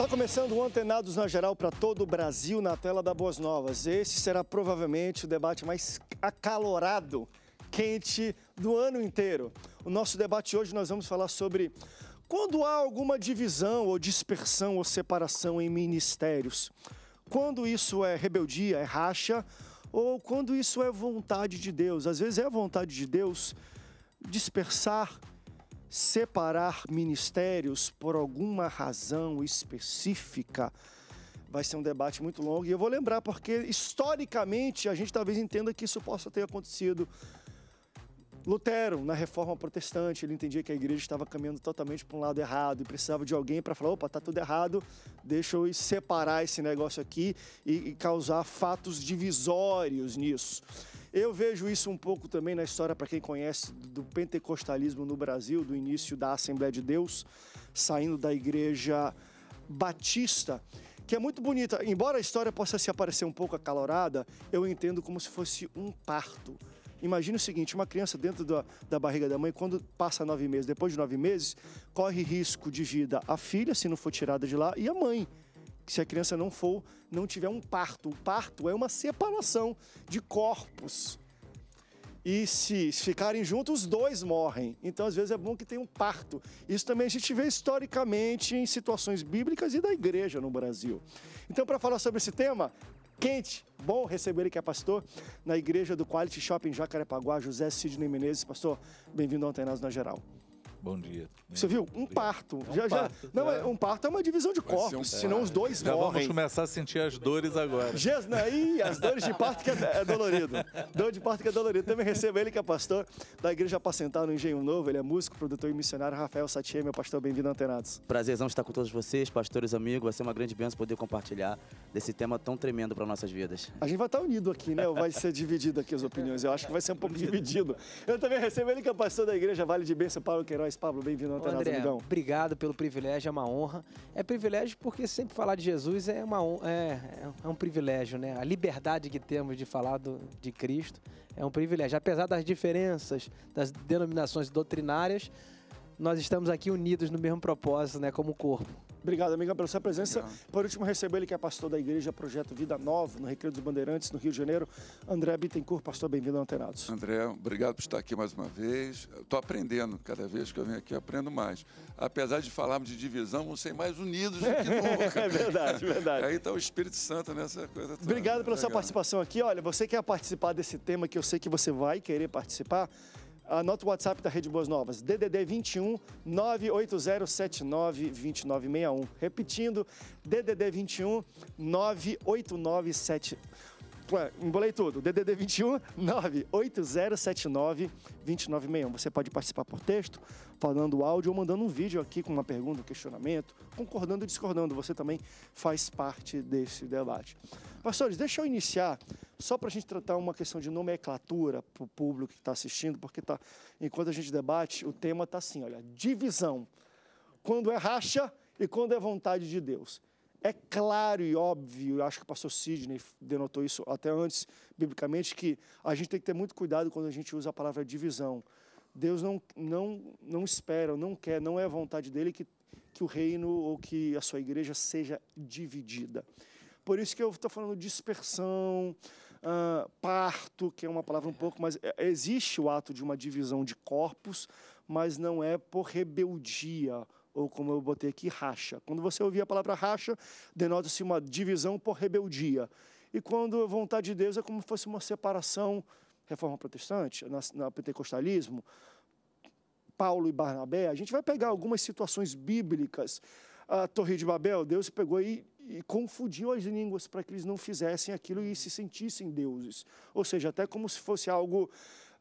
Está começando o Antenados na Geral para todo o Brasil na tela da Boas Novas. Esse será provavelmente o debate mais acalorado, quente do ano inteiro. O nosso debate hoje nós vamos falar sobre quando há alguma divisão ou dispersão ou separação em ministérios. Quando isso é rebeldia, é racha, ou quando isso é vontade de Deus. Às vezes é a vontade de Deus dispersar separar ministérios por alguma razão específica vai ser um debate muito longo. E eu vou lembrar porque, historicamente, a gente talvez entenda que isso possa ter acontecido. Lutero, na reforma protestante, ele entendia que a igreja estava caminhando totalmente para um lado errado e precisava de alguém para falar: opa, tá tudo errado, deixa eu separar esse negócio aqui e, e causar fatos divisórios nisso. Eu vejo isso um pouco também na história, para quem conhece, do pentecostalismo no Brasil, do início da Assembleia de Deus, saindo da igreja batista, que é muito bonita. Embora a história possa se aparecer um pouco acalorada, eu entendo como se fosse um parto. Imagina o seguinte: uma criança dentro da, da, barriga da mãe, quando passa nove meses, depois de nove meses, corre risco de vida a filha, se não for tirada de lá, e a mãe se a criança não for, não tiver um parto. O parto é uma separação de corpos. E se ficarem juntos, os dois morrem. Então, às vezes, é bom que tenha um parto. Isso também a gente vê historicamente em situações bíblicas e da igreja no Brasil. Então, para falar sobre esse tema, quente. Bom receber ele que é pastor na igreja do Quality Shopping Jacarepaguá, José Sidney Menezes. Pastor, bem-vindo ao Antenas na Geral. Bom dia. Você viu? Um parto. É um já, parto já... Não, é. é. um parto é uma divisão de corpos, um senão os dois já morrem. Vamos começar a sentir as dores agora. Jesus, aí, as dores de parto que é, é dolorido. Dor de parto que é dolorido. Também recebo ele, que é pastor da Igreja Apacentar no Engenho Novo. Ele é músico, produtor e missionário. Rafael Satie, meu pastor, bem-vindo a Antenados. Prazerzão estar com todos vocês, pastores, amigos. Vai ser uma grande bênção poder compartilhar desse tema tão tremendo para nossas vidas. A gente vai estar unido aqui, né? Vai ser dividido aqui as opiniões. Eu acho que vai ser um pouco dividido. Eu também recebo ele, que é pastor da Igreja Vale de Bênção, Paulo Queiroz. Pablo? Bem-vindo ao Antenados, André, amigão. Obrigado pelo privilégio, é uma honra. É privilégio porque sempre falar de Jesus é, uma, é, é um privilégio, né? A liberdade que temos de falar do, de Cristo é um privilégio. Apesar das diferenças, das denominações doutrinárias, nós estamos aqui unidos no mesmo propósito, né? Como corpo. Obrigado, amiga, pela sua presença. Obrigado. Por último, receber ele que é pastor da igreja Projeto Vida Nova, no Recreio dos Bandeirantes, no Rio de Janeiro. André Bittencourt, pastor, bem-vindo ao Antenados. André, obrigado por estar aqui mais uma vez. Estou aprendendo, cada vez que eu venho aqui, eu aprendo mais. Apesar de falarmos de divisão, vamos ser mais unidos do que nunca. é verdade, verdade. Aí está o Espírito Santo nessa coisa toda. Obrigado pela sua participação aqui. Olha, você quer participar desse tema que eu sei que você vai querer participar, ah, anota o WhatsApp da Rede Boas Novas, DDD 21 98079 2961. Repetindo, DDD 21 98979 embolei tudo. DDD 21 98079 2961. Você pode participar por texto, falando áudio ou mandando um vídeo aqui com uma pergunta, um questionamento, concordando ou discordando. Você também faz parte desse debate. Pastores, deixa eu iniciar só para a gente tratar uma questão de nomenclatura para o público que está assistindo, porque tá, enquanto a gente debate, o tema está assim, olha, divisão. Quando é racha e quando é vontade de Deus. É claro e óbvio, acho que o pastor Sidney denotou isso até antes, biblicamente, que a gente tem que ter muito cuidado quando a gente usa a palavra divisão. Deus não, não, não espera, não quer, não é a vontade dele que, que o reino ou que a sua igreja seja dividida. Por isso que eu estou falando dispersão, uh, parto, que é uma palavra um pouco mais. É, existe o ato de uma divisão de corpos, mas não é por rebeldia, ou como eu botei aqui, racha. Quando você ouvir a palavra racha, denota-se uma divisão por rebeldia. E quando a vontade de Deus é como se fosse uma separação, reforma protestante, na, na pentecostalismo, Paulo e Barnabé, a gente vai pegar algumas situações bíblicas. A Torre de Babel, Deus pegou e e confundiu as línguas para que eles não fizessem aquilo e se sentissem deuses. Ou seja, até como se fosse algo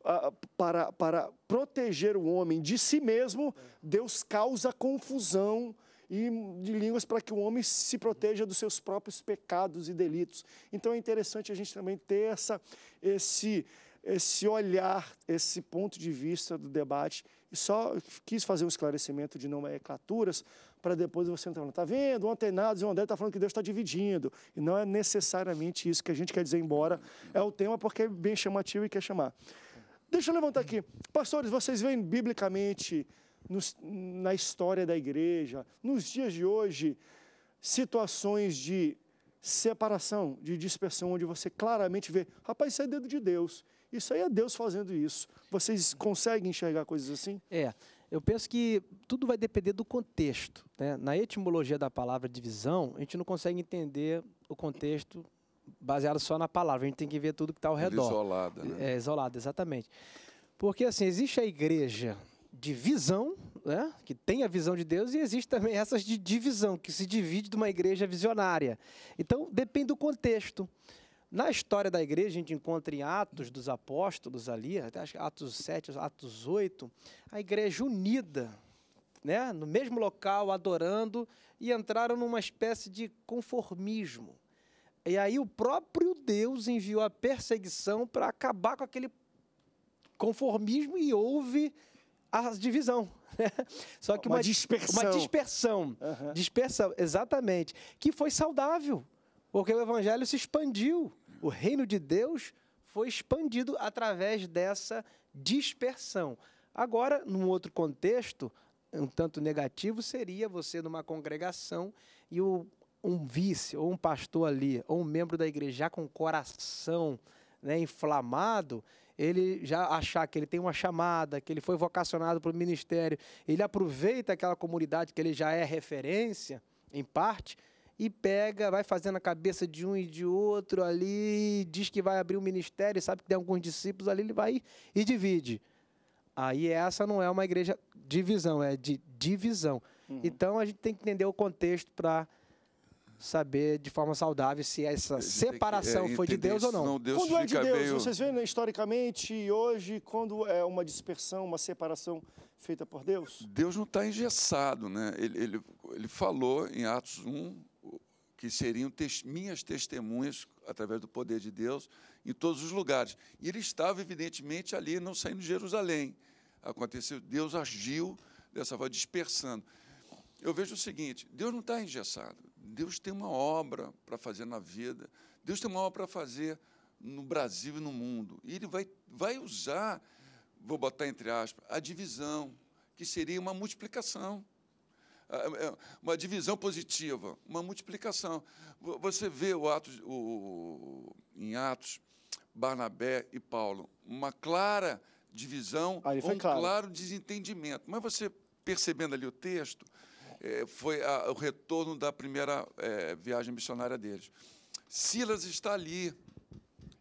ah, para, para proteger o homem de si mesmo, Deus causa confusão e de línguas para que o homem se proteja dos seus próprios pecados e delitos. Então é interessante a gente também ter essa, esse, esse olhar, esse ponto de vista do debate. E só quis fazer um esclarecimento de nomenclaturas para depois você entrar lá. tá vendo? O antenado, e o André tá falando que Deus está dividindo. E não é necessariamente isso que a gente quer dizer, embora é o tema porque é bem chamativo e quer chamar. Deixa eu levantar aqui. Pastores, vocês veem biblicamente nos, na história da igreja, nos dias de hoje, situações de separação, de dispersão, onde você claramente vê, rapaz, isso é dedo de Deus. Isso aí é Deus fazendo isso. Vocês conseguem enxergar coisas assim? É. Eu penso que tudo vai depender do contexto. Né? Na etimologia da palavra divisão, a gente não consegue entender o contexto baseado só na palavra. A gente tem que ver tudo que está ao redor. isolada, né? É, isolada, exatamente. Porque, assim, existe a igreja de visão, né? que tem a visão de Deus, e existe também essas de divisão, que se divide de uma igreja visionária. Então, depende do contexto. Na história da igreja, a gente encontra em Atos dos Apóstolos ali, até Atos 7, Atos 8, a igreja unida, né, no mesmo local, adorando, e entraram numa espécie de conformismo. E aí o próprio Deus enviou a perseguição para acabar com aquele conformismo e houve a divisão. Né? Só que uma, uma dispersão. Uma dispersão. Uhum. Dispersão, exatamente. Que foi saudável, porque o evangelho se expandiu. O reino de Deus foi expandido através dessa dispersão. Agora, num outro contexto, um tanto negativo, seria você numa congregação e o, um vice, ou um pastor ali, ou um membro da igreja já com coração né, inflamado, ele já achar que ele tem uma chamada, que ele foi vocacionado para o ministério, ele aproveita aquela comunidade que ele já é referência, em parte, e pega, vai fazendo a cabeça de um e de outro ali, diz que vai abrir o um ministério, sabe que tem alguns discípulos ali, ele vai e divide. Aí essa não é uma igreja divisão, é de divisão. Uhum. Então a gente tem que entender o contexto para saber de forma saudável se essa separação que, é, foi de Deus ou não. Deus quando é de Deus, meio... vocês veem né, historicamente e hoje, quando é uma dispersão, uma separação feita por Deus? Deus não está engessado, né? Ele, ele, ele falou em Atos 1, que seriam tes minhas testemunhas, através do poder de Deus, em todos os lugares. E ele estava, evidentemente, ali, não saindo de Jerusalém. Aconteceu, Deus agiu dessa forma, dispersando. Eu vejo o seguinte: Deus não está engessado. Deus tem uma obra para fazer na vida. Deus tem uma obra para fazer no Brasil e no mundo. E ele vai, vai usar, vou botar entre aspas, a divisão, que seria uma multiplicação. Ah, é, é uma divisão positiva, uma multiplicação. Você vê o ato, o, em Atos, Barnabé e Paulo, uma clara divisão, ah, um claro. claro. desentendimento. Mas você percebendo ali o texto, é, foi a, o retorno da primeira é, viagem missionária deles. Silas está ali.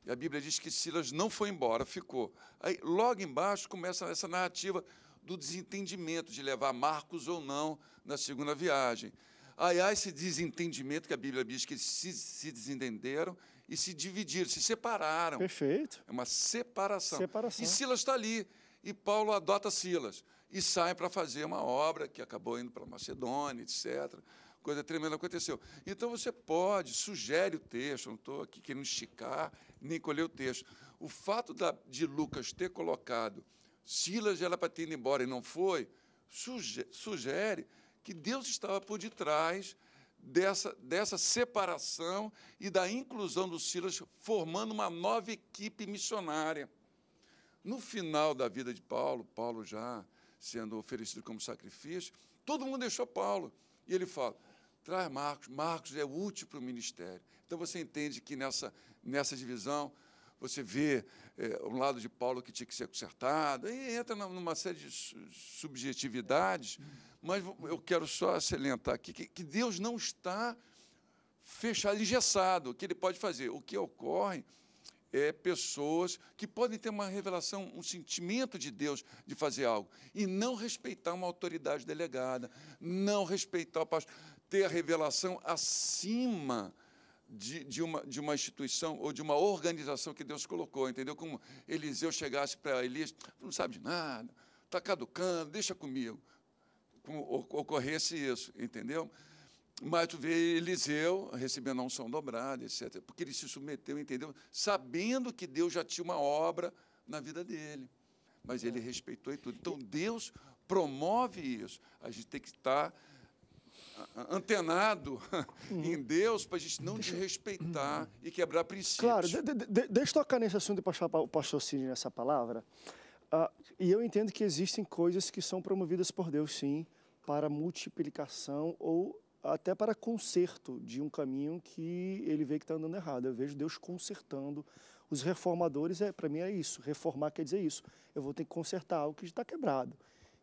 E a Bíblia diz que Silas não foi embora, ficou. Aí, logo embaixo, começa essa narrativa do desentendimento de levar Marcos ou não na segunda viagem. aí há esse desentendimento que a Bíblia diz que eles se, se desentenderam e se dividiram, se separaram. Perfeito. É uma separação. separação. E Silas está ali. E Paulo adota Silas. E sai para fazer uma obra que acabou indo para Macedônia, etc. Coisa tremenda aconteceu. Então você pode, sugere o texto, não estou aqui querendo esticar nem colher o texto. O fato da, de Lucas ter colocado Silas era para ter ido embora e não foi, sugere que Deus estava por detrás dessa, dessa separação e da inclusão do Silas, formando uma nova equipe missionária. No final da vida de Paulo, Paulo já sendo oferecido como sacrifício, todo mundo deixou Paulo. E ele fala: traz Marcos, Marcos é útil para o ministério. Então você entende que nessa, nessa divisão, você vê é, um lado de Paulo que tinha que ser consertado, e entra numa série de subjetividades, mas eu quero só acelentar aqui que, que Deus não está fechado, engessado, o que ele pode fazer. O que ocorre é pessoas que podem ter uma revelação, um sentimento de Deus de fazer algo, e não respeitar uma autoridade delegada, não respeitar o pastor, ter a revelação acima de, de, uma, de uma instituição ou de uma organização que Deus colocou, entendeu? Como Eliseu chegasse para Elias, não sabe de nada, está caducando, deixa comigo. Como ocorresse isso, entendeu? Mas tu vê Eliseu recebendo a unção dobrada, etc., porque ele se submeteu, entendeu? Sabendo que Deus já tinha uma obra na vida dele. Mas ele é. respeitou e tudo. Então Deus promove isso. A gente tem que estar tá antenado uhum. em Deus para a gente não deixa... desrespeitar uhum. e quebrar princípios. Claro, de, de, deixa eu tocar nesse assunto e passar o pastor Cid nessa palavra. Ah, e eu entendo que existem coisas que são promovidas por Deus, sim, para multiplicação ou até para conserto de um caminho que ele vê que está andando errado. Eu vejo Deus consertando. Os reformadores, é, para mim, é isso. Reformar quer dizer isso. Eu vou ter que consertar algo que está quebrado.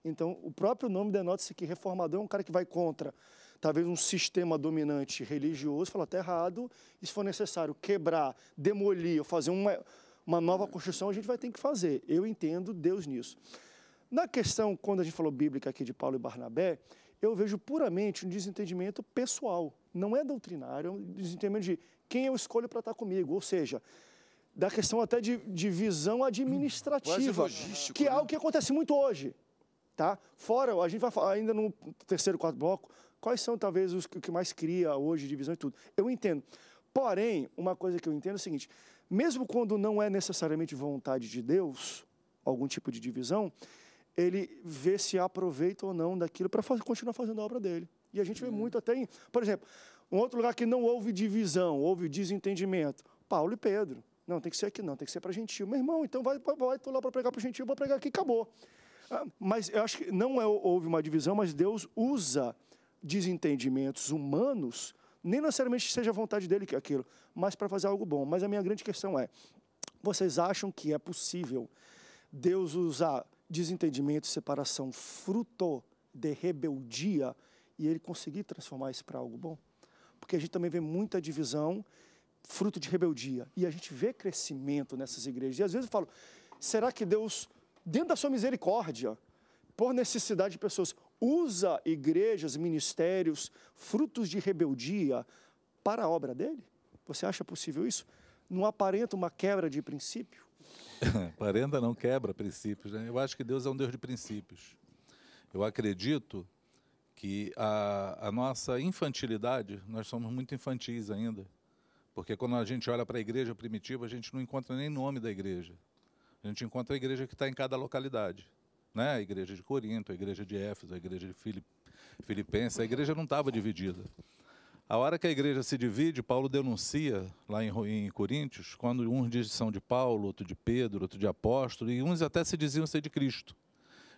Então, o próprio nome denota-se que reformador é um cara que vai contra talvez um sistema dominante religioso, falou até tá errado, e se for necessário quebrar, demolir, ou fazer uma, uma nova construção, a gente vai ter que fazer. Eu entendo Deus nisso. Na questão, quando a gente falou bíblica aqui de Paulo e Barnabé, eu vejo puramente um desentendimento pessoal, não é doutrinário, é um desentendimento de quem eu escolho para estar comigo, ou seja, da questão até de, de visão administrativa, que é né? algo que acontece muito hoje. Tá? Fora, a gente vai falar ainda no terceiro, quarto bloco, quais são talvez os que mais cria hoje divisão e tudo. Eu entendo. Porém, uma coisa que eu entendo é o seguinte: mesmo quando não é necessariamente vontade de Deus, algum tipo de divisão, ele vê se aproveita ou não daquilo para continuar fazendo a obra dele. E a gente vê uhum. muito até em, por exemplo, um outro lugar que não houve divisão, houve desentendimento, Paulo e Pedro. Não, tem que ser aqui não, tem que ser para gentil. Meu irmão, então vai, vai, tô lá para pregar para gentil, vou pregar aqui, acabou. Ah, mas eu acho que não é, houve uma divisão, mas Deus usa desentendimentos humanos, nem necessariamente seja a vontade dele que é aquilo, mas para fazer algo bom. Mas a minha grande questão é: vocês acham que é possível Deus usar desentendimento, separação, fruto de rebeldia e ele conseguir transformar isso para algo bom? Porque a gente também vê muita divisão, fruto de rebeldia, e a gente vê crescimento nessas igrejas. E às vezes eu falo: será que Deus, dentro da sua misericórdia, por necessidade de pessoas, usa igrejas, ministérios, frutos de rebeldia para a obra dele? Você acha possível isso? Não aparenta uma quebra de princípio? aparenta não quebra princípios. Né? Eu acho que Deus é um Deus de princípios. Eu acredito que a, a nossa infantilidade, nós somos muito infantis ainda, porque quando a gente olha para a igreja primitiva, a gente não encontra nem nome da igreja. A gente encontra a igreja que está em cada localidade né? a igreja de Corinto, a igreja de Éfeso, a igreja de Filip... Filipenses, a igreja não estava dividida. A hora que a igreja se divide, Paulo denuncia lá em, em Coríntios, quando uns dizem são de Paulo, outro de Pedro, outro de apóstolo, e uns até se diziam ser de Cristo.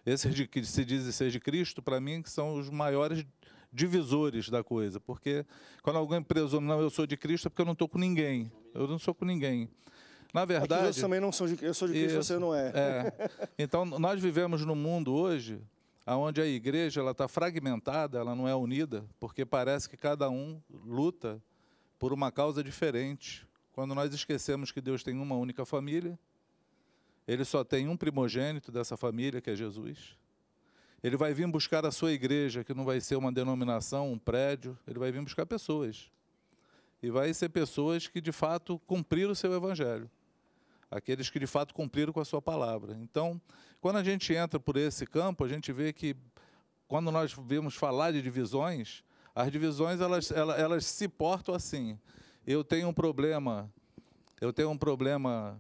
Esses que se dizem ser de Cristo, para mim, que são os maiores divisores da coisa, porque quando alguém presume, não, eu sou de Cristo, é porque eu não estou com ninguém. Eu não sou com ninguém. Na verdade. Os também não são de, eu sou de Cristo, isso, você não é. é. Então, nós vivemos num mundo hoje onde a igreja está fragmentada, ela não é unida, porque parece que cada um luta por uma causa diferente. Quando nós esquecemos que Deus tem uma única família, ele só tem um primogênito dessa família, que é Jesus. Ele vai vir buscar a sua igreja, que não vai ser uma denominação, um prédio, ele vai vir buscar pessoas. E vai ser pessoas que de fato cumpriram o seu evangelho aqueles que de fato cumpriram com a sua palavra. Então, quando a gente entra por esse campo, a gente vê que quando nós vemos falar de divisões, as divisões elas, elas, elas se portam assim. Eu tenho um problema, eu tenho um problema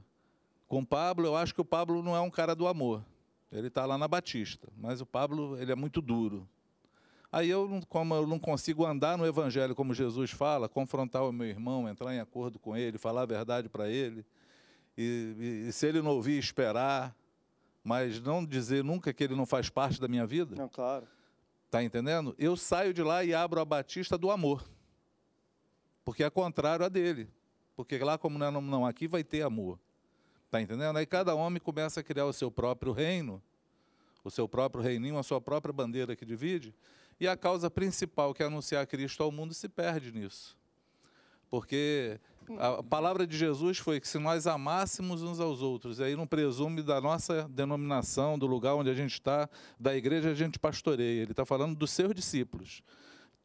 com Pablo. Eu acho que o Pablo não é um cara do amor. Ele está lá na Batista, mas o Pablo ele é muito duro. Aí eu, como eu não consigo andar no Evangelho como Jesus fala, confrontar o meu irmão, entrar em acordo com ele, falar a verdade para ele, e, e, se ele não ouvir, esperar, mas não dizer nunca que ele não faz parte da minha vida. Não, claro. Tá entendendo? Eu saio de lá e abro a batista do amor. Porque é contrário a dele. Porque lá, como não, é, não aqui, vai ter amor. Tá entendendo? Aí cada homem começa a criar o seu próprio reino, o seu próprio reininho, a sua própria bandeira que divide. E a causa principal, que é anunciar Cristo ao mundo, se perde nisso. Porque a palavra de Jesus foi que se nós amássemos uns aos outros, e aí não presume da nossa denominação, do lugar onde a gente está, da igreja a gente pastoreia. Ele está falando dos seus discípulos,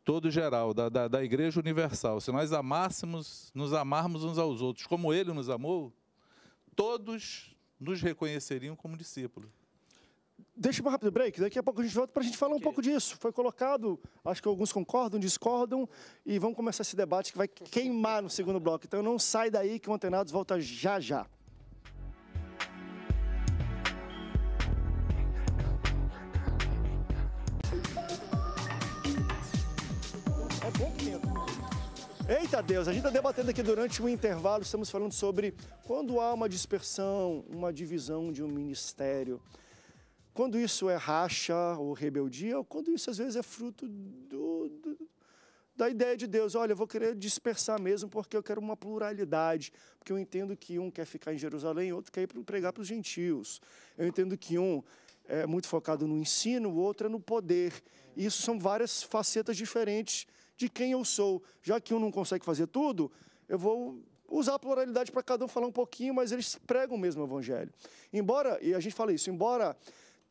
todo geral, da, da, da igreja universal. Se nós amássemos, nos amarmos uns aos outros, como ele nos amou, todos nos reconheceriam como discípulos. Deixa uma rápida break, daqui a pouco a gente volta para a gente falar um pouco disso. Foi colocado, acho que alguns concordam, discordam, e vamos começar esse debate que vai queimar no segundo bloco. Então não sai daí que o Antenados volta já já. É Eita Deus, a gente está debatendo aqui durante um intervalo, estamos falando sobre quando há uma dispersão, uma divisão de um ministério. Quando isso é racha ou rebeldia, ou quando isso às vezes é fruto do, do, da ideia de Deus. Olha, eu vou querer dispersar mesmo porque eu quero uma pluralidade, porque eu entendo que um quer ficar em Jerusalém, outro quer ir pregar para os gentios. Eu entendo que um é muito focado no ensino, o outro é no poder. E isso são várias facetas diferentes de quem eu sou. Já que um não consegue fazer tudo, eu vou usar a pluralidade para cada um falar um pouquinho, mas eles pregam o mesmo evangelho. Embora, e a gente fala isso, embora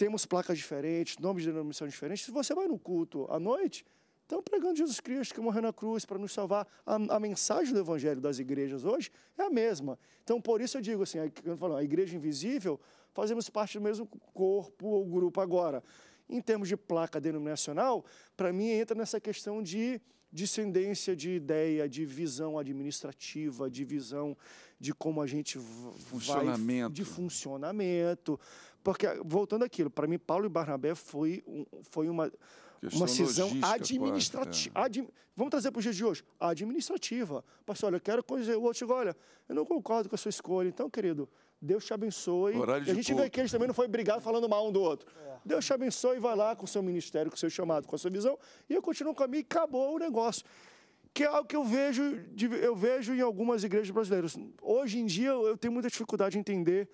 temos placas diferentes, nomes de denominação diferentes. Se você vai no culto à noite, estão pregando Jesus Cristo que morreu na cruz para nos salvar. A, a, mensagem do Evangelho das igrejas hoje é a mesma. Então, por isso eu digo assim, falo, a igreja invisível, fazemos parte do mesmo corpo ou grupo agora. Em termos de placa denominacional, para mim entra nessa questão de descendência de ideia, de visão administrativa, de visão de como a gente vai, de funcionamento. Porque, voltando aquilo para mim, Paulo e Barnabé foi, um, foi uma, Questão uma cisão administrativa. É. vamos trazer para o dia de hoje? Administrativa. Pastor, olha, eu quero conhecer o outro. Chegou, olha, eu não concordo com a sua escolha. Então, querido, Deus te abençoe. e a gente culto. vê que eles também não foi brigado falando mal um do outro. É. Deus te abençoe, e vai lá com o seu ministério, com o seu chamado, com a sua visão. E eu continuo com a minha e acabou o negócio que é algo que eu vejo, eu vejo em algumas igrejas brasileiras. Hoje em dia eu tenho muita dificuldade de entender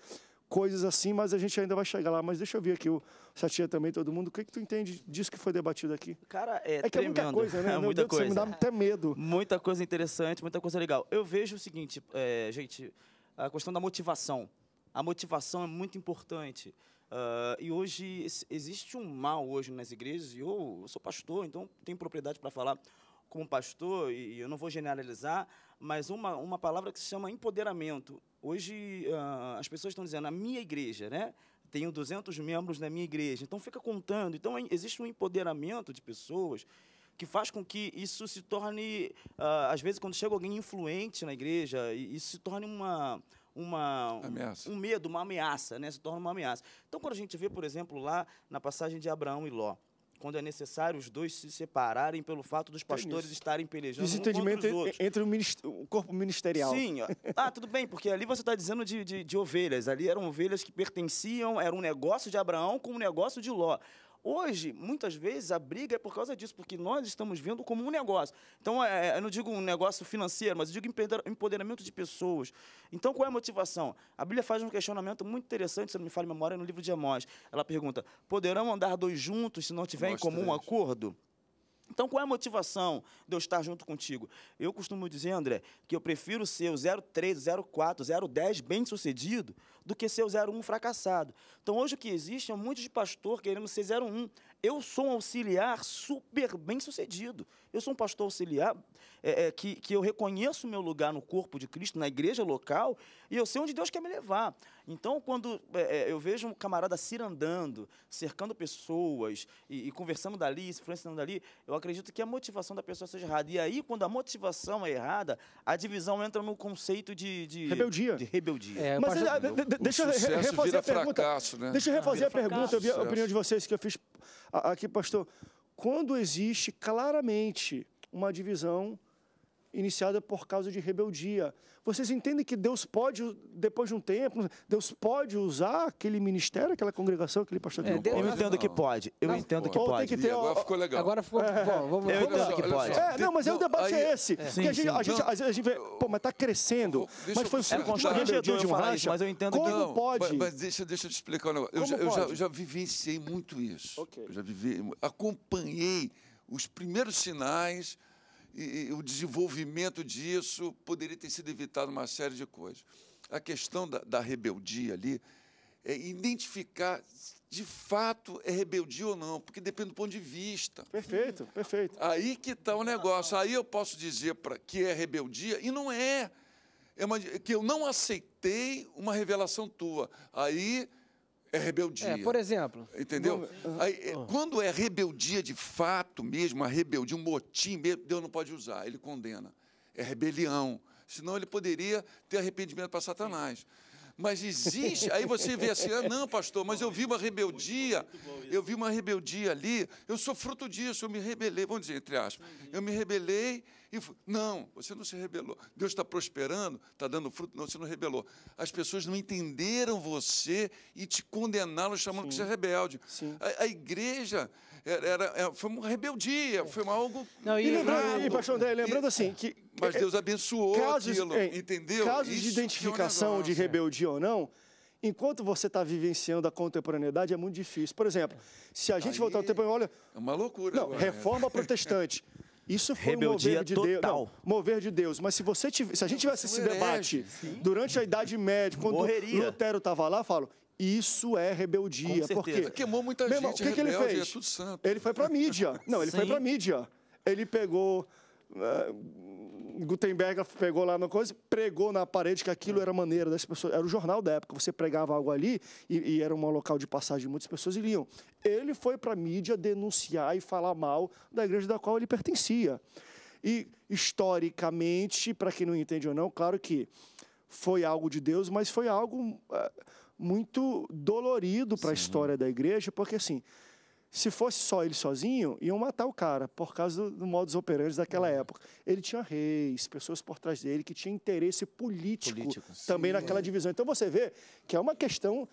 coisas assim, mas a gente ainda vai chegar lá. Mas deixa eu ver aqui o Satia também, todo mundo. O que, que tu entende disso que foi debatido aqui? Cara, é, é que tremendo. é muita coisa, né? É muita Deus, coisa. me dá até medo. Muita coisa interessante, muita coisa legal. Eu vejo o seguinte, é, gente, a questão da motivação. A motivação é muito importante. Uh, e hoje existe um mal hoje nas igrejas. E eu, eu sou pastor, então tenho propriedade para falar como pastor e eu não vou generalizar, mas uma, uma palavra que se chama empoderamento. Hoje uh, as pessoas estão dizendo, a minha igreja, né? Tenho 200 membros na minha igreja, então fica contando. Então é, existe um empoderamento de pessoas que faz com que isso se torne, uh, às vezes, quando chega alguém influente na igreja, isso se torne uma, uma um medo, uma ameaça, né? Se torna uma ameaça. Então, quando a gente vê, por exemplo, lá na passagem de Abraão e Ló, quando é necessário os dois se separarem pelo fato dos pastores estarem pelejando Desentendimento entre o, ministro, o, corpo ministerial. Sim. Ah, tudo bem, porque ali você está dizendo de, de, de ovelhas. Ali eram ovelhas que pertenciam, era um negócio de Abraão com um negócio de Ló. Hoje, muitas vezes, a briga é por causa disso, porque nós estamos vendo como um negócio. Então, é, é eu não digo um negócio financeiro, mas eu digo empoderamento de pessoas. Então, qual é a motivação? A Bíblia faz um questionamento muito interessante, se não me falha a memória, no livro de Amós. Ela pergunta: poderão andar dois juntos se não tiver em comum um acordo? Então, qual é a motivação de eu estar junto contigo? Eu costumo dizer, André, que eu prefiro ser o 03, 04, 010 bem-sucedido do que ser o 01 fracassado. Então, hoje o que existe é muitos de pastor querendo ser 01. Eu sou um auxiliar super bem sucedido. Eu sou um pastor auxiliar é, é, que, que eu reconheço o meu lugar no corpo de Cristo, na igreja local, e eu sei onde Deus quer me levar. Então, quando é, é, eu vejo um camarada cirandando, cercando pessoas e, e conversando dali, se influenciando dali, eu acredito que a motivação da pessoa seja errada. E aí, quando a motivação é errada, a divisão entra no conceito de. de rebeldia. De rebeldia. É, Mas, é, de, de, deixa eu refazer a pergunta. Fracasso, né? Deixa eu refazer ah, a pergunta, eu vi a opinião de vocês que eu fiz aqui, pastor, quando existe claramente uma divisão iniciada por causa de rebeldia. Vocês entendem que Deus pode, depois de um tempo, Deus pode usar aquele ministério, aquela congregação, aquele pastor? É, Deus, eu entendo não. que pode. Eu não, entendo que pode. Que ter, agora ó, ficou legal. Agora ficou é, bom. Vamos, eu entendo que pode. É, não, mas aí o debate aí, é, é- esse. É. Sim, a, gente, a, gente, a, gente, vê, pô, mas está crescendo. Vou, mas foi o contra a rebeldia de um racha. Mas eu entendo Como que... Como pode? Mas, mas deixa, deixa eu te explicar um negócio. Eu, já, eu já, já, vivenciei muito isso. Okay. Eu já vivi, acompanhei os primeiros sinais e, e o desenvolvimento disso poderia ter sido evitado uma série de coisas. A questão da, da rebeldia ali é identificar de fato é rebeldia ou não, porque depende do ponto de vista. Perfeito, perfeito. Aí que está o negócio. Aí eu posso dizer para que é rebeldia e não é. é uma, que eu não aceitei uma revelação tua. Aí é rebeldia. É, por exemplo. Entendeu? Vamos... Ah, Aí, é, ah. quando é rebeldia de fato mesmo, a rebeldia, um motim mesmo, Deus não pode usar, ele condena. É rebelião. Senão ele poderia ter arrependimento para Satanás. É. Mas existe, aí você vê assim, ah, não, pastor, mas eu vi uma rebeldia, eu vi uma rebeldia ali, eu sou fruto disso, eu me rebelei, vamos dizer, entre aspas, eu me rebelei e fui. Não, você não se rebelou. Deus está prosperando, está dando fruto, não, você não rebelou. As pessoas não entenderam você e te condenaram, chamando Sim. que você é rebelde. A, a igreja, era, era, é, foi uma rebeldia, foi algo. Não, e, lembrando, e, pastor André, lembrando e, assim, que. Mas é, Deus abençoou casos, aquilo, é, entendeu? Casos Isso é de identificação é de rebeldia ou não, enquanto você está vivenciando a contemporaneidade, é muito difícil. Por exemplo, se a gente Aí, voltar o tempo, e olha. É uma loucura. Não, agora, né? reforma protestante. Isso foi Rebeldia um mover de total. Deus. Não, mover de Deus. Mas se, você tiv... se a gente tivesse esse debate durante a Idade Média, quando Morreria. Lutero estava lá, falo, isso é rebeldia. Com porque queimou muita gente. Irmão, o que, rebelde, que, ele é fez? É tudo santo. Ele foi para mídia. Não, ele Sim. foi para mídia. Ele pegou uh, Gutenberg pegou lá na coisa, pregou na parede que aquilo é. era maneira das pessoas. Era o jornal da época. Você pregava algo ali e, e era um local de passagem de muitas pessoas e liam. Ele foi para mídia denunciar e falar mal da igreja da qual ele pertencia. E historicamente, para quem não entende ou não, claro que foi algo de Deus, mas foi algo uh, muito dolorido para a história da igreja, porque assim, se fosse só ele sozinho, iam matar o cara, por causa do, do modus operandi daquela é. época. Ele tinha reis, pessoas por trás dele, que tinha interesse político, político também sim, naquela é. divisão. Então você vê que é uma questão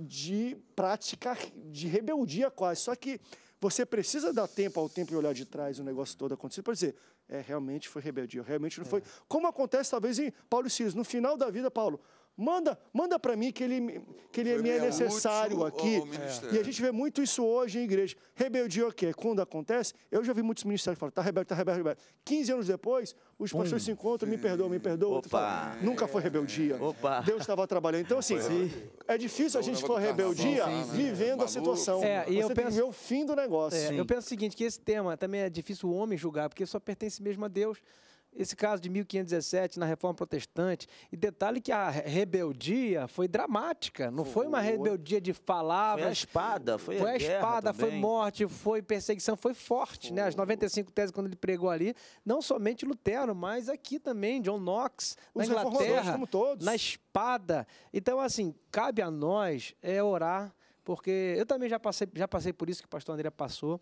de prática, de rebeldia quase. Só que você precisa dar tempo ao tempo e olhar de trás o negócio todo acontecer para dizer, é, realmente foi rebeldia, realmente não é. foi. Como acontece talvez em Paulo e Silas. No final da vida, Paulo, Manda, manda para mim que ele, que ele me é necessário aqui. E a gente vê muito isso hoje em igreja. Rebeldia é o okay, quê? Quando acontece, eu já vi muitos ministérios falando, tá rebelde, tá rebelde, rebelde. 15 anos depois, os pastores se encontram, me perdoam, me perdoam. Fala, Nunca foi rebeldia. Opa. Deus estava trabalhando. Então, assim, Sim. é difícil a gente é for rebeldia Sim. vivendo a situação. É, e Você eu tem penso, que ver o fim do negócio. É, eu penso o seguinte, que esse tema também é difícil o homem julgar, porque só pertence mesmo a Deus esse caso de 1517 na Reforma Protestante. E detalhe que a rebeldia foi dramática, não foi, foi uma rebeldia de palavras. Foi a espada, foi, foi a, a espada, também. foi morte, foi perseguição, foi forte, foi. né? As 95 teses quando ele pregou ali, não somente Lutero, mas aqui também John Knox, Os na Inglaterra, na espada. Então assim, cabe a nós é orar, porque eu também já passei, já passei por isso que o pastor André passou.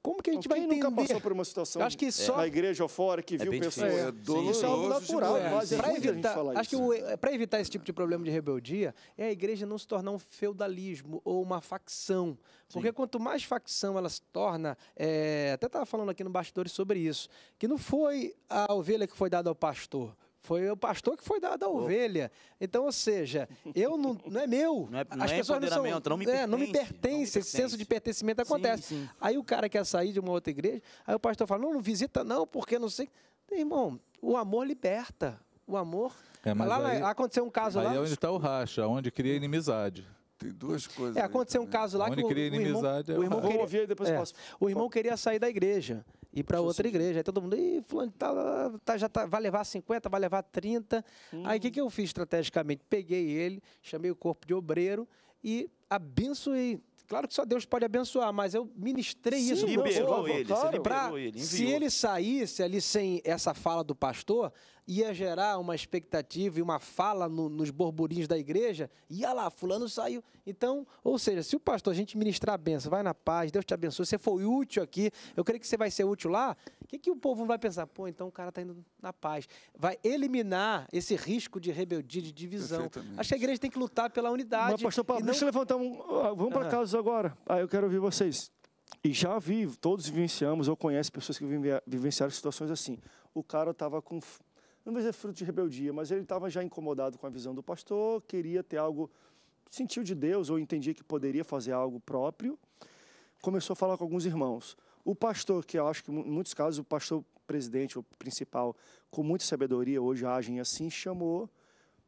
Como que a gente vai entender? nunca passou por uma situação acho que só... na igreja ou fora que é viu pessoas... É, é doloroso, é é. pra evitar, Acho isso. que para evitar esse tipo de problema de rebeldia, é a igreja não se tornar um feudalismo ou uma facção. Porque Sim. quanto mais facção ela se torna... É, até estava falando aqui no bastidores sobre isso, que não foi a ovelha que foi dada ao pastor, foi o pastor que foi dado a ovelha. Então, ou seja, eu não, não é meu. Não é, não As é pessoas não são. Não me, pertence, é, não me pertence. Não me Esse senso de pertencimento acontece. Sim, sim. Aí o cara quer sair de uma outra igreja, aí o pastor fala: não, não visita não, porque não sei. Irmão, o amor liberta. O amor. É, lá, aí, lá, aconteceu um caso aí lá. Aí é onde está o racha, onde cria inimizade. Tem duas coisas. É, aconteceu um caso lá onde que o, o, irmão, é o irmão queria, depois é, O irmão queria sair da igreja ir para outra igreja. Aí todo mundo, Ih, fulano, tá, tá, já tá, vai levar 50, vai levar 30. Hum. Aí o que, hum. que eu fiz estrategicamente? Peguei ele, chamei o corpo de obreiro e abençoei. Claro que só Deus pode abençoar, mas eu ministrei Sim, isso. Liberou, não, ele, claro. liberou ele, enviou. Se ele saísse ali sem essa fala do pastor, ia gerar uma expectativa e uma fala no, nos borburinhos da igreja, ia lá, fulano saiu. Então, ou seja, se o pastor a gente ministrar a benção, vai na paz, Deus te abençoe, você foi útil aqui, eu creio que você vai ser útil lá, o que, que o povo vai pensar? Pô, então o cara está indo na paz. Vai eliminar esse risco de rebeldia, de divisão. Acho que a igreja tem que lutar pela unidade. Mas, pastor Paulo, não... deixa eu levantar um... Vamos para casos ah. casa agora. aí ah, eu quero ouvir vocês. E já vi, todos vivenciamos, ou conhece pessoas que vivenciaram situações assim. O cara estava com não vai dizer fruto de rebeldia, mas ele estava já incomodado com a visão do pastor, queria ter algo, sentiu de Deus ou entendia que poderia fazer algo próprio. Começou a falar com alguns irmãos. O pastor, que eu acho que em muitos casos o pastor presidente, o principal, com muita sabedoria, hoje agem assim, chamou.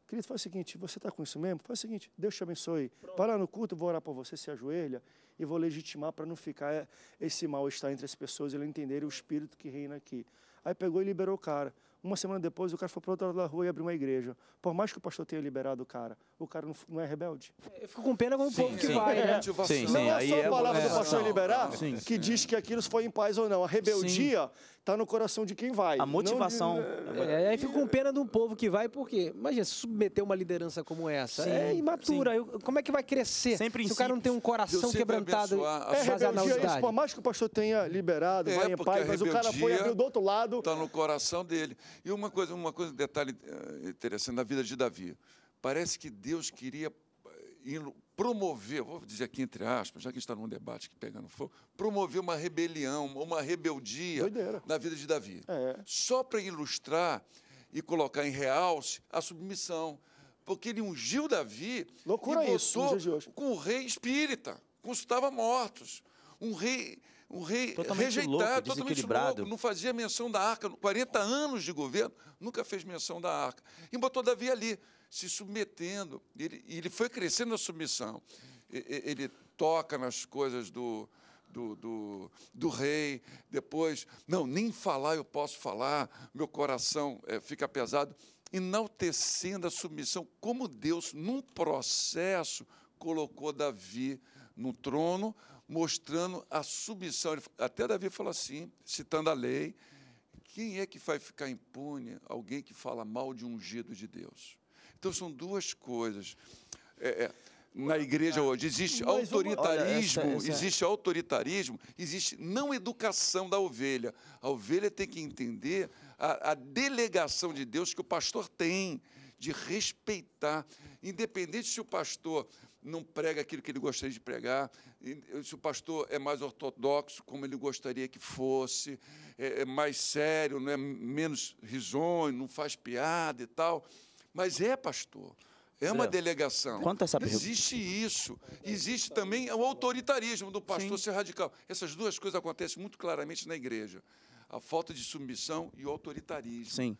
Querido, faz o seguinte, você está com isso mesmo? Faz o seguinte, Deus te abençoe. Para lá no culto, vou orar por você, se ajoelha e vou legitimar para não ficar eh, esse mal-estar entre as pessoas e ele entender o espírito que reina aqui. Aí pegou e liberou o cara. Uma semana depois, o cara foi para outro lado da rua e abriu uma igreja. Por mais que o pastor tenha liberado o cara, o cara não, não é rebelde. Eu fico com pena com o povo que vai. Né? Sim, sim, não é só a é palavra é, do pastor liberar não, que diz que aquilo foi em paz ou não. A rebeldia está no coração de quem vai. A motivação. De... É, aí fico com pena de um povo que vai, porque, imagina, submeter uma liderança como essa é imatura. como é que vai crescer se o cara não tem um coração quebrantado? é rebeldia isso. Por mais que o pastor tenha liberado, é, vai em paz, mas o cara foi abriu do outro lado. Está no coração dele. E uma coisa, uma coisa, um detalhe eh, interessante na vida de Davi. Parece que Deus queria eh, promover, vou dizer aqui entre aspas, já que está num debate que pegando fogo, promover uma rebelião, uma rebeldia Doideira. na vida de Davi. É. Só para ilustrar e colocar em realce a submissão. Porque ele ungiu Davi Loucura e botou isso, com o rei espírita, com os que estavam mortos. Um rei um rei totalmente rejeitado, louco, totalmente louco, não fazia menção da arca, 40 anos de governo, nunca fez menção da arca. E botou Davi ali, se submetendo, ele, ele foi crescendo na submissão. Ele toca nas coisas do, do, do, do, rei, depois, não, nem falar eu posso falar, meu coração eh, fica pesado, enaltecendo a submissão, como Deus, num processo, colocou Davi no trono, mostrando a submissão. Até Davi fala assim, citando a lei: quem é que vai ficar impune? Alguém que fala mal de um ungido de Deus. Então são duas coisas. É, é, na igreja hoje existe autoritarismo, existe autoritarismo, existe não educação da ovelha. A ovelha tem que entender a, a delegação de Deus que o pastor tem de respeitar, independente se o pastor não prega aquilo que ele gostaria de pregar. Se o pastor é mais ortodoxo, como ele gostaria que fosse, é, é mais sério, não é menos risonho, não faz piada e tal. Mas é pastor. É uma delegação. Quanto a essa Existe isso. Existe também o autoritarismo do pastor Sim. ser radical. Essas duas coisas acontecem muito claramente na igreja. A falta de submissão e o autoritarismo. Sim.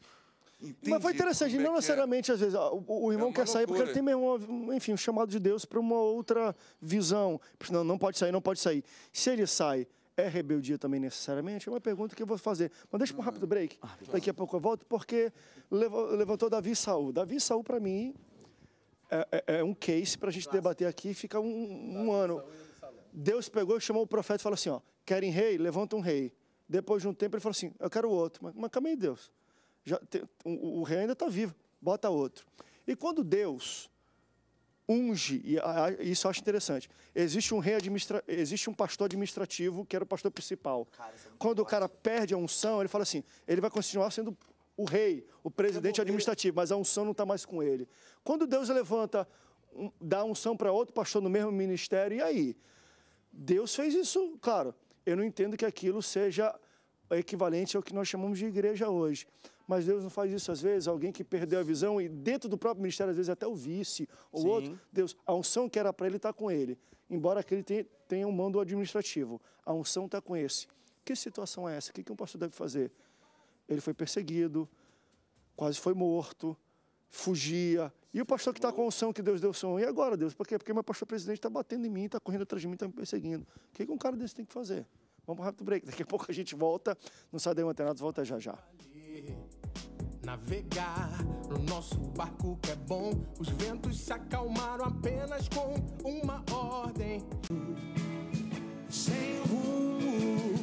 Entendi, Mas foi interessante, é não é necessariamente, é... às vezes, o, o irmão é quer loucura. sair porque ele tem mesmo, enfim, um chamado de Deus para uma outra visão. Não, não pode sair, não pode sair. Se ele sai, é rebeldia também necessariamente? É uma pergunta que eu vou fazer. Mas deixa para um rápido break. Ah, Daqui a pouco eu volto, porque levantou Davi e Saul. Davi e Saul, para mim, é, é, é, um case para a gente debater aqui fica um, um ano. Deus pegou e chamou o profeta e falou assim: ó, querem rei? Levanta um rei. Depois de um tempo, ele falou assim: eu quero outro. Mas, mas calma aí, Deus já tem, o, o rei ainda está vivo, bota outro. E quando Deus unge, e isso eu acho interessante, existe um rei administra, existe um pastor administrativo que era o pastor principal. Cara, é quando o cara perde a unção, ele fala assim, ele vai continuar sendo o rei, o presidente administrativo, mas a unção não está mais com ele. Quando Deus levanta, um, dá unção para outro pastor no mesmo ministério, e aí? Deus fez isso, claro. Eu não entendo que aquilo seja equivalente ao que nós chamamos de igreja hoje. Mas Deus não faz isso às vezes. Alguém que perdeu a visão e dentro do próprio ministério, às vezes até o vice ou Sim. outro. Deus, a unção que era para ele está com ele. Embora que ele tenha um mando administrativo. A unção está com esse. Que situação é essa? O que, que um pastor deve fazer? Ele foi perseguido, quase foi morto, fugia. E o pastor que está com a unção que Deus deu som? E agora, Deus? Por quê? Porque meu pastor presidente está batendo em mim, está correndo atrás de mim, está me perseguindo. O que, que um cara desse tem que fazer? Vamos para o rápido break. Daqui a pouco a gente volta. Não sai daí, Antenados volta já já navegar no nosso barco que é bom. Os ventos se acalmaram apenas com uma ordem. Sem rumo,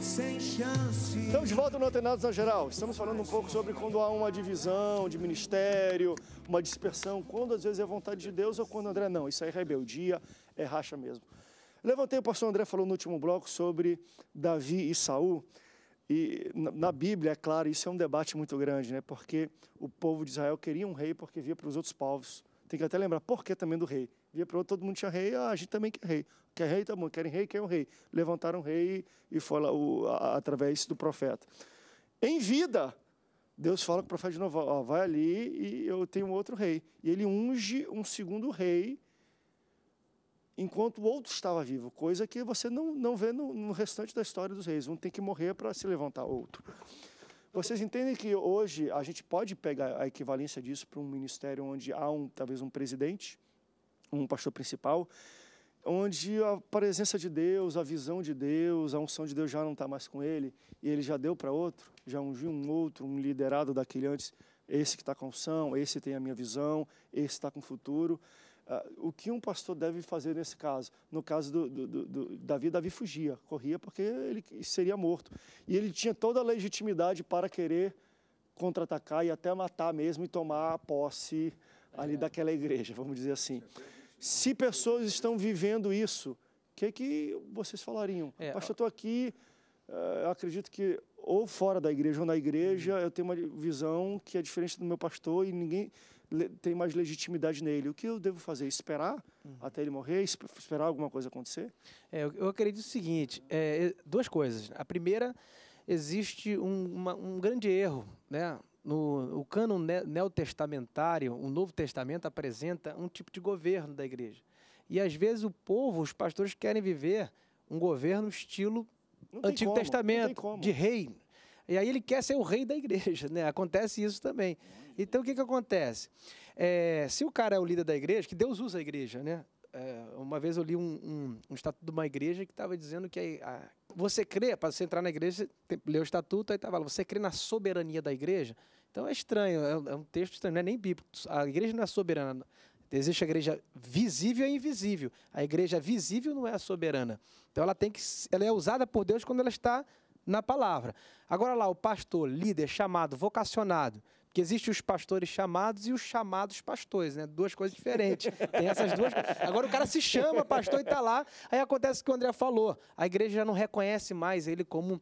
sem chance. Estamos de volta no Antenados na Geral. Estamos falando um pouco sobre quando há uma divisão de ministério, uma dispersão, quando às vezes é vontade de Deus ou quando André não. Isso aí é rebeldia, é racha mesmo. Levantei o pastor André falou no último bloco sobre Davi e Saul. E na Bíblia, é claro, isso é um debate muito grande, né? porque o povo de Israel queria um rei porque via para os outros povos. Tem que até lembrar por que também do rei. Via para outro, todo mundo tinha rei, ah, a gente também quer rei. Quer rei, tá bom, querem rei, quer um rei. Levantaram um rei e foi lá o, a, através do profeta. Em vida, Deus fala com o profeta de novo, ó, vai ali e eu tenho outro rei. E ele unge um segundo rei, enquanto o outro estava vivo, coisa que você não, não vê no, no restante da história dos reis. Um tem que morrer para se levantar outro. Vocês entendem que hoje a gente pode pegar a equivalência disso para um ministério onde há um, talvez um presidente, um pastor principal, onde a presença de Deus, a visão de Deus, a unção de Deus já não está mais com ele e ele já deu para outro, já ungiu um outro, um liderado daquele antes. Esse que está com unção, esse tem a minha visão, esse está com o futuro. Uh, o que um pastor deve fazer nesse caso? No caso do, do, do, do, Davi, Davi fugia, corria porque ele seria morto. E ele tinha toda a legitimidade para querer contra-atacar e até matar mesmo e tomar a posse ali é. daquela igreja, vamos dizer assim. Se pessoas estão vivendo isso, o que, que vocês falariam? É, Pastor, eu estou aqui, uh, eu acredito que ou fora da igreja ou na igreja, uhum. eu tenho uma visão que é diferente do meu pastor e ninguém tem mais legitimidade nele. O que eu devo fazer? Esperar uhum. até ele morrer? Esperar alguma coisa acontecer? É, eu acredito o seguinte: é, duas coisas. A primeira, existe um, uma, um grande erro, né? No, o cânon neotestamentário, o Novo Testamento apresenta um tipo de governo da igreja. E às vezes o povo, os pastores querem viver um governo estilo Antigo como, Testamento, de rei. E aí ele quer ser o rei da igreja, né? Acontece isso também. Uhum. Então, o que, que acontece? É, se o cara é o líder da igreja, que Deus usa a igreja, né? É, uma vez eu li um, um, um estatuto de uma igreja que estava dizendo que a, a, você crê, para você entrar na igreja, você lê o estatuto, aí estava lá, você crê na soberania da igreja? Então é estranho, é, é um texto estranho, não é nem bíblico. A igreja não é soberana. Existe a igreja visível e invisível. A igreja visível não é a soberana. Então ela tem que, ela é usada por Deus quando ela está na palavra. Agora lá, o pastor, líder, chamado, vocacionado, porque existem os pastores chamados e os chamados pastores, né? Duas coisas diferentes. Tem essas duas. Agora o cara se chama pastor e está lá. Aí acontece o que o André falou. A igreja já não reconhece mais ele como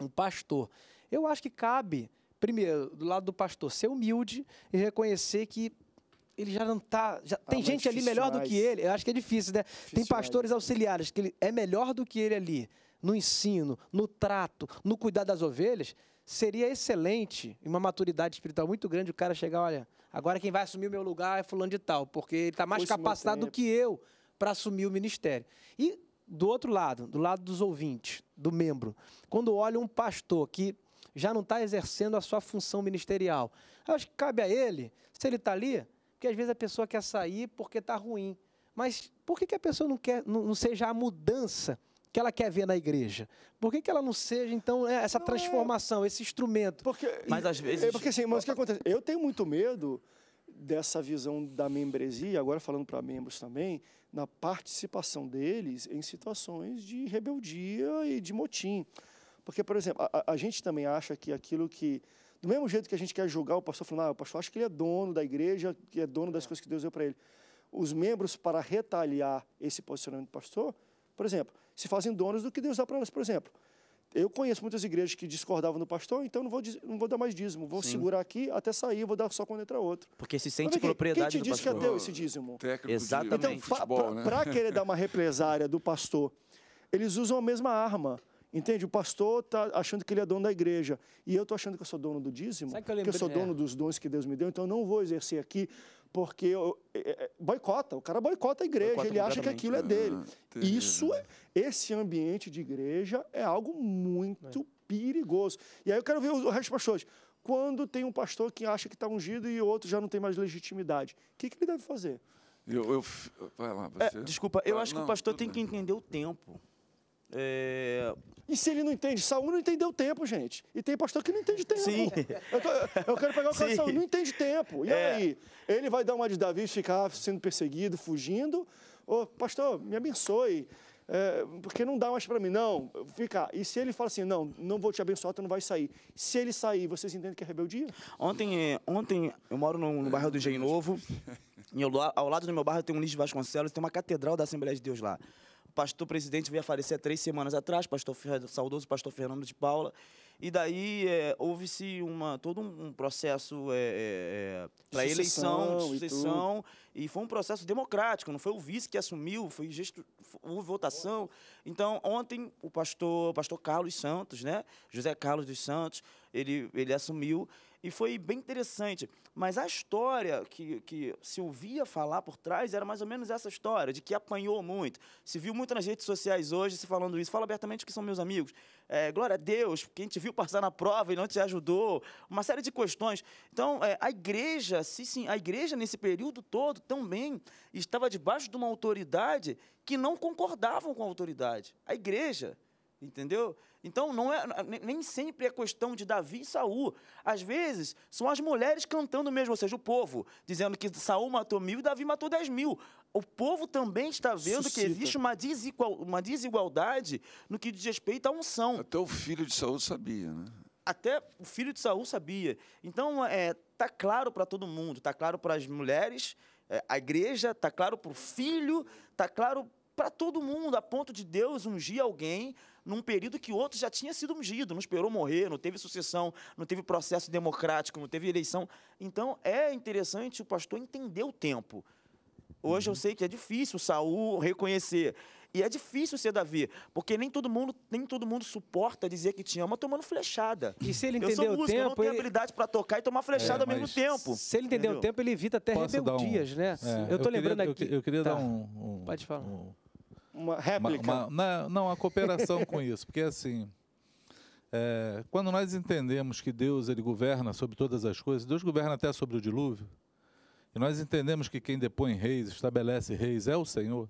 um pastor. Eu acho que cabe, primeiro, do lado do pastor, ser humilde e reconhecer que ele já não tá. tá tem gente ali melhor mais. do que ele. Eu acho que é difícil, né? Difícil tem pastores mais. auxiliares que ele é melhor do que ele ali, no ensino, no trato, no cuidar das ovelhas seria excelente, em uma maturidade espiritual muito grande, o cara chegar, olha, agora quem vai assumir o meu lugar é fulano de tal, porque ele está mais Foi capacitado do que eu para assumir o ministério. E do outro lado, do lado dos ouvintes, do membro, quando olha um pastor que já não está exercendo a sua função ministerial, eu acho que cabe a ele, se ele está ali, porque às vezes a pessoa quer sair porque está ruim. Mas por que, que a pessoa não quer, não, não seja a mudança que ela quer ver na igreja? Por que, que ela não seja, então, é, essa não, é. transformação, esse instrumento? Porque, mas às vezes. É porque assim, mas o que acontece? Eu tenho muito medo dessa visão da membresia, agora falando para membros também, na participação deles em situações de rebeldia e de motim. Porque, por exemplo, a, a gente também acha que aquilo que. Do mesmo jeito que a gente quer julgar o pastor, falando, ah, o pastor acha que ele é dono da igreja, que é dono das é. coisas que Deus deu para ele. Os membros, para retaliar esse posicionamento do pastor, por exemplo, se fazem donos do que Deus dá para elas, por exemplo. Eu conheço muitas igrejas que discordavam do pastor, então não vou, não vou dar mais dízimo. Vou Sim. segurar aqui até sair, vou dar só quando entrar outro. Porque se sente do propriedade quem te disse que é teu esse dízimo? Técnico Exatamente. Então, para né? querer dar uma represária do pastor, eles usam a mesma arma. Entende? O pastor está achando que ele é dono da igreja. E eu estou achando que eu sou dono do dízimo, Sabe que eu, que eu sou dono dos dons que Deus me deu, então eu não vou exercer aqui, porque eu, é, é, é boicota, o cara boicota a igreja, boicota ele acha que aquilo é dele. Né? Ah, Isso, né? é, esse ambiente de igreja é algo muito é. perigoso. E aí eu quero ver o resto dos pastores. Quando tem um pastor que acha que está ungido e o outro já não tem mais legitimidade, o que, que ele deve fazer? Eu, eu... Vai lá, você. desculpa, eu acho não, que o pastor tem bem. que entender o tempo. É... E se ele não entende? Saúl não entendeu tempo, gente. E tem pastor que não entende tempo. Sim. Eu, tô, eu quero pegar o cara Saúl, não entende tempo. E é. aí? Ele vai dar uma de Davi ficar sendo perseguido, fugindo? Ô, pastor, me abençoe. É, porque não dá mais para mim, não. Fica. E se ele fala assim, não, não vou te abençoar, tu não vai sair. Se ele sair, vocês entendem que é rebeldia? Ontem, ontem eu moro no, no bairro do Engenho Novo, e eu, ao lado do meu bairro tem um Luiz de Vasconcelos, tem uma catedral da Assembleia de Deus lá pastor presidente veio a falecer há três semanas atrás, pastor saudoso pastor Fernando de Paula. E daí é, houve-se todo um processo é, é, é para eleição, sucessão, e, e, foi um processo democrático, não foi o vice que assumiu, foi gesto, houve votação. Então, ontem, o pastor, pastor Carlos Santos, né, José Carlos dos Santos, ele, ele assumiu e foi bem interessante. Mas a história que, que se ouvia falar por trás era mais ou menos essa história, de que apanhou muito. Se viu muito nas redes sociais hoje se falando isso. Fala abertamente que são meus amigos. É, glória a Deus, quem te viu passar na prova e não te ajudou. Uma série de questões. Então, é, a igreja, sim, sim, a igreja nesse período todo também estava debaixo de uma autoridade que não concordavam com a autoridade. A igreja. Entendeu? Então não é nem sempre é questão de Davi e Saul. Às vezes são as mulheres cantando mesmo, ou seja, o povo dizendo que Saul matou mil e Davi matou dez mil. O povo também está vendo Suscita. que existe uma, desigual, uma desigualdade no que diz respeito à unção. Até o filho de Saul sabia, né? Até o filho de Saul sabia. Então é, tá claro para todo mundo, tá claro para as mulheres, é, a igreja, tá claro para o filho, tá claro para todo mundo a ponto de Deus ungir alguém num período que outro já tinha sido ungido, não esperou morrer, não teve sucessão, não teve processo democrático, não teve eleição. Então é interessante o pastor entender o tempo. Hoje uhum. eu sei que é difícil Saul reconhecer. E é difícil ser Davi, porque nem todo mundo, nem todo mundo suporta dizer que te ama tomando flechada. E se ele entender eu sou músico, o tempo, eu não tenho ele... habilidade para tocar e tomar é, flechada é, ao mesmo tempo. Se ele entender Entendeu? o tempo, ele evita até Posso rebeldias, um... né? É, eu tô eu lembrando queria, aqui. Eu, eu queria tá. dar um, um, Pode falar. Um uma réplica. Uma, uma, né, não, a cooperação com isso, porque assim, é, quando nós entendemos que Deus ele governa sobre todas as coisas, Deus governa até sobre o dilúvio, e nós entendemos que quem depõe reis, estabelece reis, é o Senhor,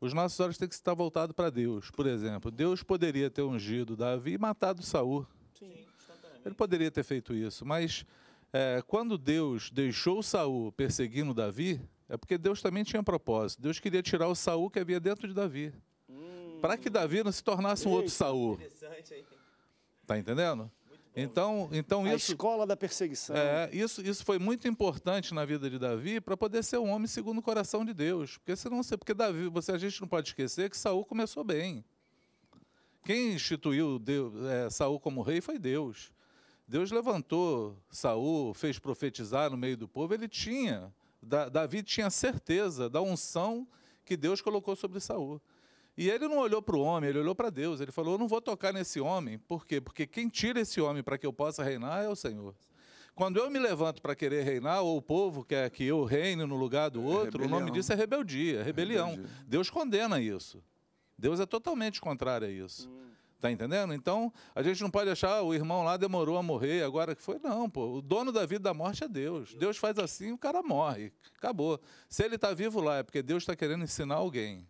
os nossos olhos têm que estar voltados para Deus. Por exemplo, Deus poderia ter ungido Davi e matado Saul. Sim, ele poderia ter feito isso, mas é, quando Deus deixou Saul perseguindo Davi, é porque Deus também tinha propósito. Deus queria tirar o Saul que havia dentro de Davi. Hum. Para que Davi não se tornasse um outro Saul. Tá entendendo? Então, então a isso. A escola da perseguição. É, isso, isso foi muito importante na vida de Davi para poder ser um homem segundo o coração de Deus. Porque senão, porque Davi, você, a gente não pode esquecer que Saul começou bem. Quem instituiu Deus, é, Saul como rei foi Deus. Deus levantou Saul, fez profetizar no meio do povo, ele tinha da, Davi tinha certeza da unção que Deus colocou sobre Saul. E ele não olhou para o homem, ele olhou para Deus. Ele falou: Eu não vou tocar nesse homem. Por quê? Porque quem tira esse homem para que eu possa reinar é o Senhor. Quando eu me levanto para querer reinar, ou o povo quer que eu reine no lugar do é outro, é o nome disso é rebeldia, é rebelião. É Deus condena isso. Deus é totalmente contrário a isso. Hum. Tá entendendo? Então, a gente não pode achar ah, o irmão lá demorou a morrer, agora que foi. Não, pô. O dono da vida da morte é Deus. Deus faz assim, o cara morre. Acabou. Se ele está vivo lá, é porque Deus está querendo ensinar alguém.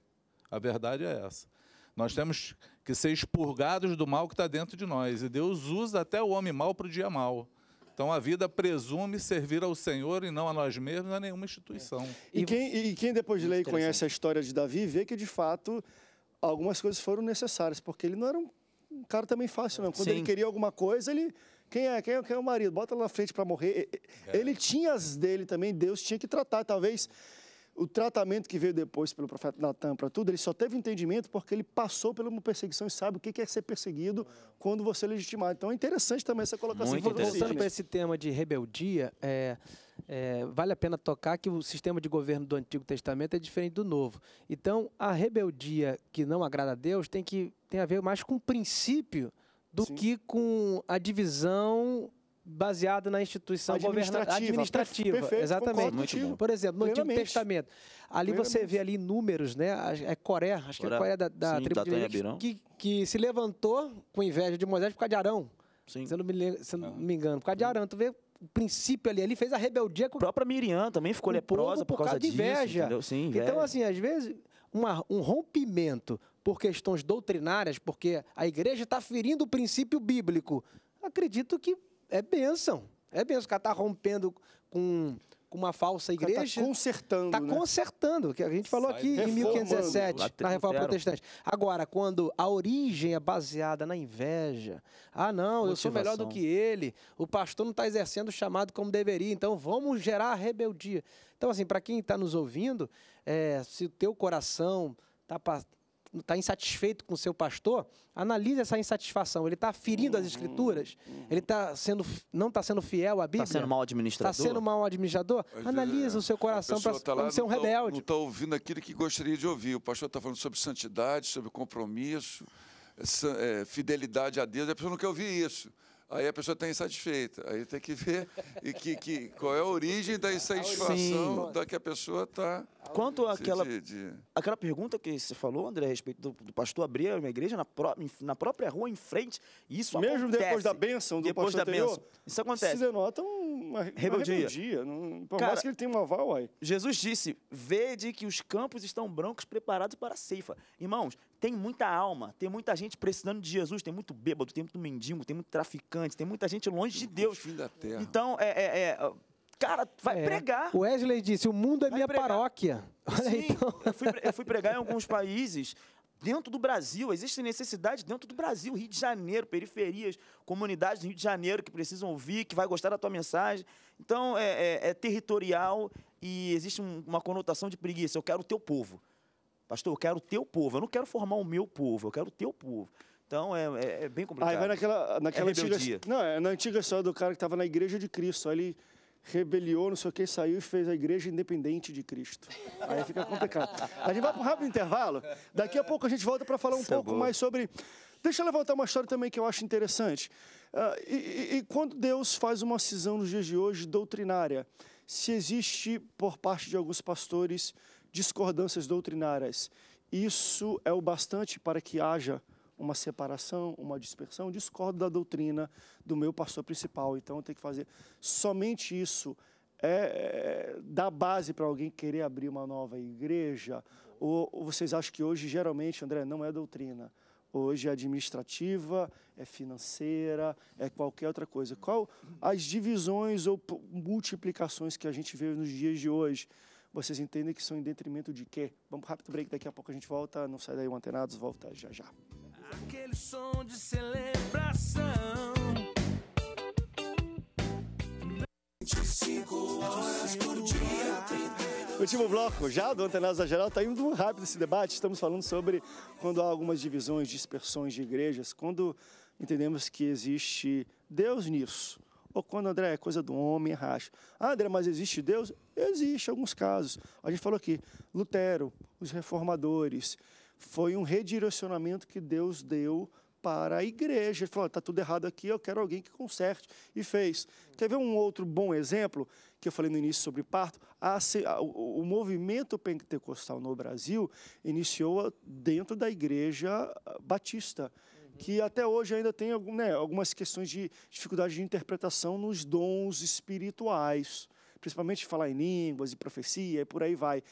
A verdade é essa. Nós temos que ser expurgados do mal que está dentro de nós. E Deus usa até o homem mal para o dia mal. Então a vida presume servir ao Senhor e não a nós mesmos, a é nenhuma instituição. É. E, quem, e, quem, depois de ler e conhece a história de Davi, vê que de fato algumas coisas foram necessárias, porque ele não era um um cara também fácil, não. Quando Sim. ele queria alguma coisa, ele. Quem é? Quem é, quem é o marido? Bota lá na frente para morrer. Ele é. tinha as dele também, Deus tinha que tratar. Talvez o tratamento que veio depois pelo profeta Natan para tudo, ele só teve entendimento porque ele passou pela uma perseguição e sabe o que é ser perseguido quando você é legitimado. Então é interessante também essa colocação. Muito Voltando para esse tema de rebeldia, é, é, vale a pena tocar que o sistema de governo do Antigo Testamento é diferente do Novo. Então, a rebeldia que não agrada a Deus tem que tem a ver mais com o princípio do Sim. que com a divisão baseada na instituição administrativa. administrativa perfeito, exatamente. Por exemplo, no Antigo Testamento. Ali você vê ali números, né? É Coré, acho que é Coré da, da Sim, tribo de Levi, que, que se levantou com inveja de Moisés por causa de Arão. Sim. Se eu não me, se não ah. me engano, por causa de Arão. Tu vê o princípio ali, ele fez a rebeldia com a própria Miriam também ficou leprosa por, por causa, causa disso, de inveja. Sim, então, inveja. Então assim, às vezes uma, um rompimento por questões doutrinárias, porque a igreja está ferindo o princípio bíblico, acredito que é bênção. É bênção. O cara está rompendo com, com uma falsa tá igreja. Está consertando. Está né? consertando, que a gente falou Sai aqui em 1517, na reforma protestante. Agora, quando a origem é baseada na inveja, ah, não, Motivação. eu sou melhor do que ele, o pastor não está exercendo o chamado como deveria, então vamos gerar rebeldia. Então, assim, para quem está nos ouvindo, é, se o teu coração está está insatisfeito com o seu pastor, analise essa insatisfação. Ele está ferindo uhum, as escrituras? Uhum. Ele tá sendo, não está sendo fiel à tá Bíblia? Está sendo mal administrador? Está sendo mal administrador? Mas, é, o seu coração para tá não ser um não tá, rebelde. Tá, não está ouvindo aquilo que gostaria de ouvir. O pastor está falando sobre santidade, sobre compromisso, é, fidelidade a Deus. A pessoa não quer ouvir isso. Aí a pessoa está insatisfeita. Aí tem que ver e que, que, qual é a origem da insatisfação da que a pessoa está. Quanto àquela, de, de... aquela pergunta que você falou, André, a respeito do, do pastor abrir uma igreja na, pró, na própria rua, em frente, isso Mesmo acontece. depois da bênção do depois pastor da anterior, bênção. Isso acontece. denota um uma, rebeldia. rebeldia. Não, por Cara, mais que ele tenha um aval, Jesus disse: Vede que os campos estão brancos, preparados para a ceifa. Irmãos, tem muita alma, tem muita gente precisando de Jesus, tem muito bêbado, tem muito mendigo, tem muito traficante, tem muita gente longe de Deus. O fim da terra. Então, é, é, é Cara, vai é. pregar. Wesley disse: o mundo é vai minha pregar. paróquia. Olha Sim, então. eu, fui, eu, fui, pregar em alguns países dentro do Brasil. Existe necessidade dentro do Brasil, Rio de Janeiro, periferias, comunidades do Rio de Janeiro que precisam ouvir, que vai gostar da tua mensagem. Então, é, é, é territorial e existe um, uma conotação de preguiça. Eu quero o teu povo. Pastor, eu quero o teu povo. Eu não quero formar o meu povo, eu quero o teu povo. Então é, é, é bem ah, é, complicado. Aí vai naquela, naquela é antiga. Não, é na antiga história do cara que estava na igreja de Cristo. Aí ele rebeliou, não sei o que, saiu e fez a igreja independente de Cristo. Aí fica complicado. A gente vai para um rápido intervalo, daqui a pouco a gente volta para falar um Isso é pouco é mais sobre. Deixa eu levantar uma história também que eu acho interessante. Uh, e, e quando Deus faz uma cisão nos dias de hoje doutrinária, se existe por parte de alguns pastores discordâncias doutrinárias, isso é o bastante para que haja uma separação, uma dispersão. Discordo da doutrina do meu pastor principal. Então, eu tenho que fazer somente isso. É, é, dá base para alguém querer abrir uma nova igreja? Ou, ou vocês acham que hoje, geralmente, André, não é doutrina? Hoje é administrativa, é financeira, é qualquer outra coisa. Qual as divisões ou multiplicações que a gente vê nos dias de hoje? Vocês entendem que são em detrimento de quê? Vamos rápido break, daqui a pouco a gente volta. Não sai daí antenados, volta já já. Aquele som de celebração. 25 horas por dia. Último bloco, já do Antenados da Geral, está indo rápido esse debate. Estamos falando sobre quando há algumas divisões, dispersões de igrejas, quando entendemos que existe Deus nisso. Ou quando, André, é coisa do homem, é racha. Ah, André, mas existe Deus? Existe alguns casos. A gente falou aqui, Lutero, os reformadores, foi um redirecionamento que Deus deu para a igreja. Ele falou: está tudo errado aqui, eu quero alguém que conserte. E fez. Quer ver um outro bom exemplo que eu falei no início sobre parto? o, movimento pentecostal no Brasil iniciou dentro da igreja ah, batista. Que até hoje ainda tem né, algumas questões de dificuldade de interpretação nos dons espirituais, principalmente falar em línguas e profecia e por aí vai.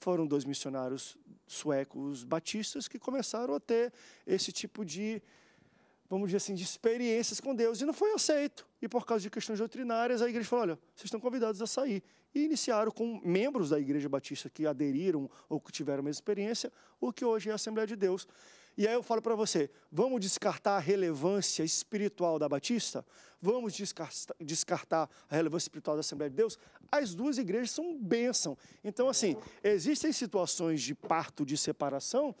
Foram dois missionários suecos batistas que começaram a ter esse tipo de, vamos dizer assim, de experiências com Deus. E não foi aceito. E por causa de questões doutrinárias, a igreja falou: olha, vocês estão convidados a sair. E iniciaram com membros da igreja batista que aderiram ou que tiveram a mesma experiência, o que hoje é a Assembleia de Deus. E aí eu falo para você: vamos descartar a relevância espiritual da Batista? Vamos descartar a relevância espiritual da Assembleia de Deus? As duas igrejas são bênção. Então, assim, existem situações de parto, de separação,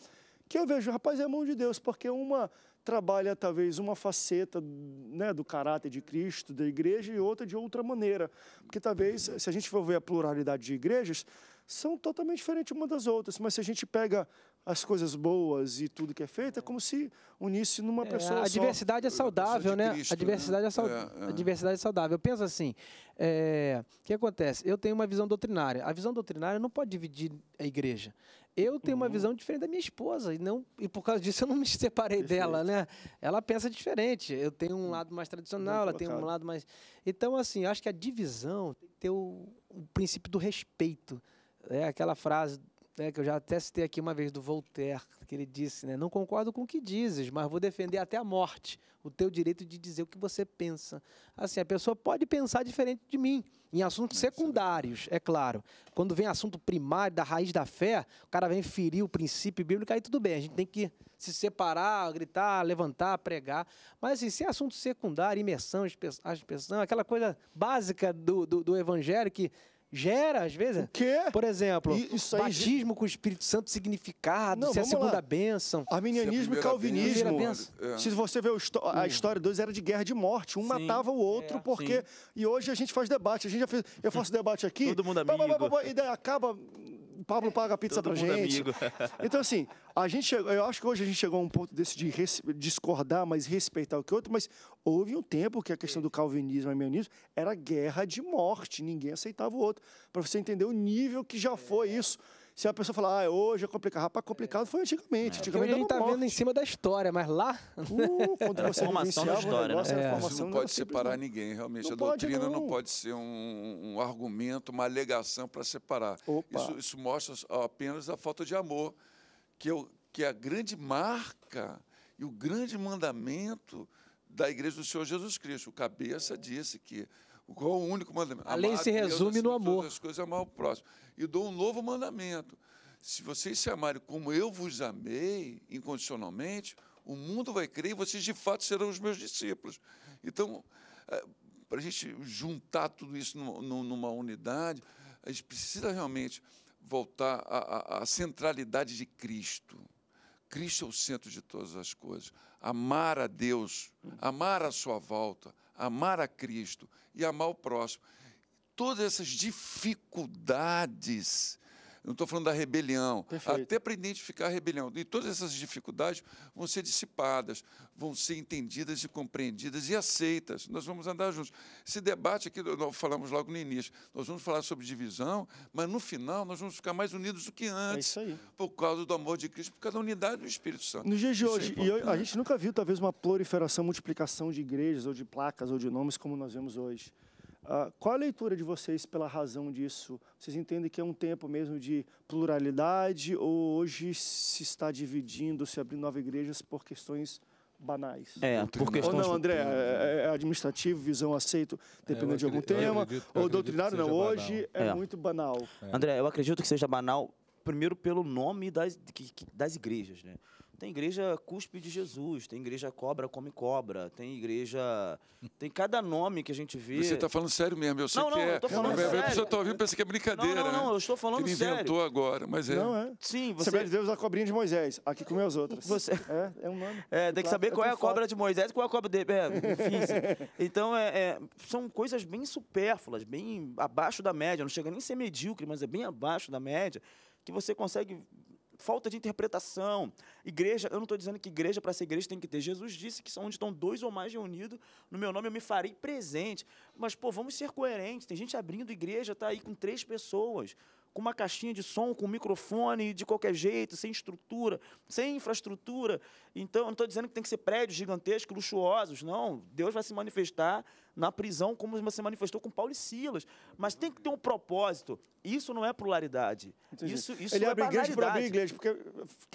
que eu vejo, rapaz, é mão de Deus, porque uma trabalha talvez uma faceta né, do caráter de Cristo, da igreja, e outra de outra maneira. Porque talvez, se a gente for ver a pluralidade de igrejas, são totalmente diferentes uma das outras. Mas se a gente pega as coisas boas e tudo que é feito, é como se unisse numa é, pessoa a só. Diversidade é saudável, né? Cristo, a né? diversidade né? é saudável, É, é. A diversidade é saudável. Eu penso assim, é, o que acontece? Eu tenho uma visão doutrinária. A visão doutrinária não pode dividir a igreja. Eu tenho uhum. uma visão diferente da minha esposa e não e por causa disso eu não me separei Perfeito. dela, né? Ela pensa diferente. Eu tenho um lado mais tradicional, ela tem um lado mais. Então assim, acho que a divisão tem que ter o, o princípio do respeito. É aquela frase né, que eu já até citei aqui uma vez do Voltaire, que ele disse, né, não concordo com o que dizes, mas vou defender até a morte o teu direito de dizer o que você pensa. Assim, a pessoa pode pensar diferente de mim, em assuntos secundários, é claro. Quando vem assunto primário, da raiz da fé, o cara vem ferir o princípio bíblico, aí tudo bem, a gente tem que se separar, gritar, levantar, pregar. Mas assim, se é assunto secundário, imersão, aspersão, aquela coisa básica do, do, do evangelho que Gera, às vezes. O quê? Por exemplo, aí... batismo com o Espírito Santo significado, não, se é a segunda lá. bênção. Arminianismo e é calvinismo. Bênção. É. Se você vê a hum. história dos era de guerra de morte. Um sim. matava o outro é. porque... Sim. E hoje a gente faz debate. A gente já fez... Eu faço debate aqui. Todo mundo amigo. e daí acaba o Pablo paga a pizza para gente. Amigo. Então, assim, a gente chegou, eu acho que hoje a gente chegou a um ponto desse de res, discordar, mas respeitar o que outro, mas houve um tempo que a questão do calvinismo e meionismo era guerra de morte, ninguém aceitava o outro. Para você entender o nível que já foi é. isso. Se a pessoa falar, ah, hoje é complicado, rapaz, complicado é. foi antigamente. É. Antigamente a gente tá morte. vendo em cima da história, mas lá. Uh, quando é você formação da história, né? negócio, né? É. não pode separar ninguém, realmente. Não a doutrina pode, não. não. pode ser um, um argumento, uma alegação para separar. Isso, isso, mostra apenas a falta de amor, que, o que é a grande marca e o grande mandamento da igreja do Senhor Jesus Cristo. O cabeça disse que qual o único mandamento? A lei se resume Deus, no amor. As coisas amar o próximo. E dou um novo mandamento. Se vocês se amarem como eu vos amei incondicionalmente, o mundo vai crer e vocês de fato serão os meus discípulos. Então, é, para a gente juntar tudo isso numa unidade, a gente precisa realmente voltar à, à, à centralidade de Cristo. Cristo é o centro de todas as coisas. Amar a Deus, amar a sua volta, amar a Cristo e amar o próximo. Todas essas dificuldades não estou falando da rebelião, Perfeito. até para identificar a rebelião. E todas essas dificuldades vão ser dissipadas, vão ser entendidas e compreendidas e aceitas. Nós vamos andar juntos. Esse debate aqui, nós falamos logo no início, nós vamos falar sobre divisão, mas no final nós vamos ficar mais unidos do que é antes. É por causa do amor de Cristo, por causa da unidade do Espírito Santo. No dia de é hoje, é e eu, a gente nunca viu talvez uma proliferação, multiplicação de igrejas ou de placas ou de nomes como nós vemos hoje. Ah, qual a leitura de vocês pela razão disso? Vocês entendem que é um tempo mesmo de pluralidade ou hoje se está dividindo, se abrindo novas igrejas por questões banais. É, por questões... Ou não, André, é, é, é, administrativo, visão aceito, dependendo é, de algum tema. Acredito, ou doutrinário, não, hoje é, é, muito banal. É. André, eu acredito que seja banal, primeiro pelo nome das, das igrejas, né? Tem igreja cuspe de Jesus, tem igreja cobra come cobra, tem igreja. Tem cada nome que a gente vê. Você está falando sério mesmo, eu sei não, que não, é. Eu tô falando não, sério. A pessoa está ouvindo pensa que é brincadeira. Não, não, não, né? eu estou falando que sério. inventou agora, mas é. Não, é. Sim, você. Você de Deus a cobrinha de Moisés, aqui com as outras. Você... É, é um nome. É, tem que saber qual é a cobra de Moisés e qual é a cobra dele. É, Então, é, é, são coisas bem supérfluas, bem abaixo da média. Não chega nem a ser medíocre, mas é bem abaixo da média, que você consegue falta de interpretação. Igreja, eu não estou dizendo que igreja para ser igreja tem que ter. Jesus disse que são onde estão dois ou mais reunidos, no meu nome eu me farei presente. Mas, pô, vamos ser coerentes. Tem gente abrindo igreja, está aí com três pessoas com uma caixinha de som, com um microfone de qualquer jeito, sem estrutura, sem infraestrutura. Então, não estou dizendo que tem que ser prédios gigantescos, luxuosos, não. Deus vai se manifestar na prisão como se manifestou com Paulo e Silas. Mas tem que ter um propósito. Isso não é pluralidade. Isso, isso Ele é abre é igreja por abrir igreja, porque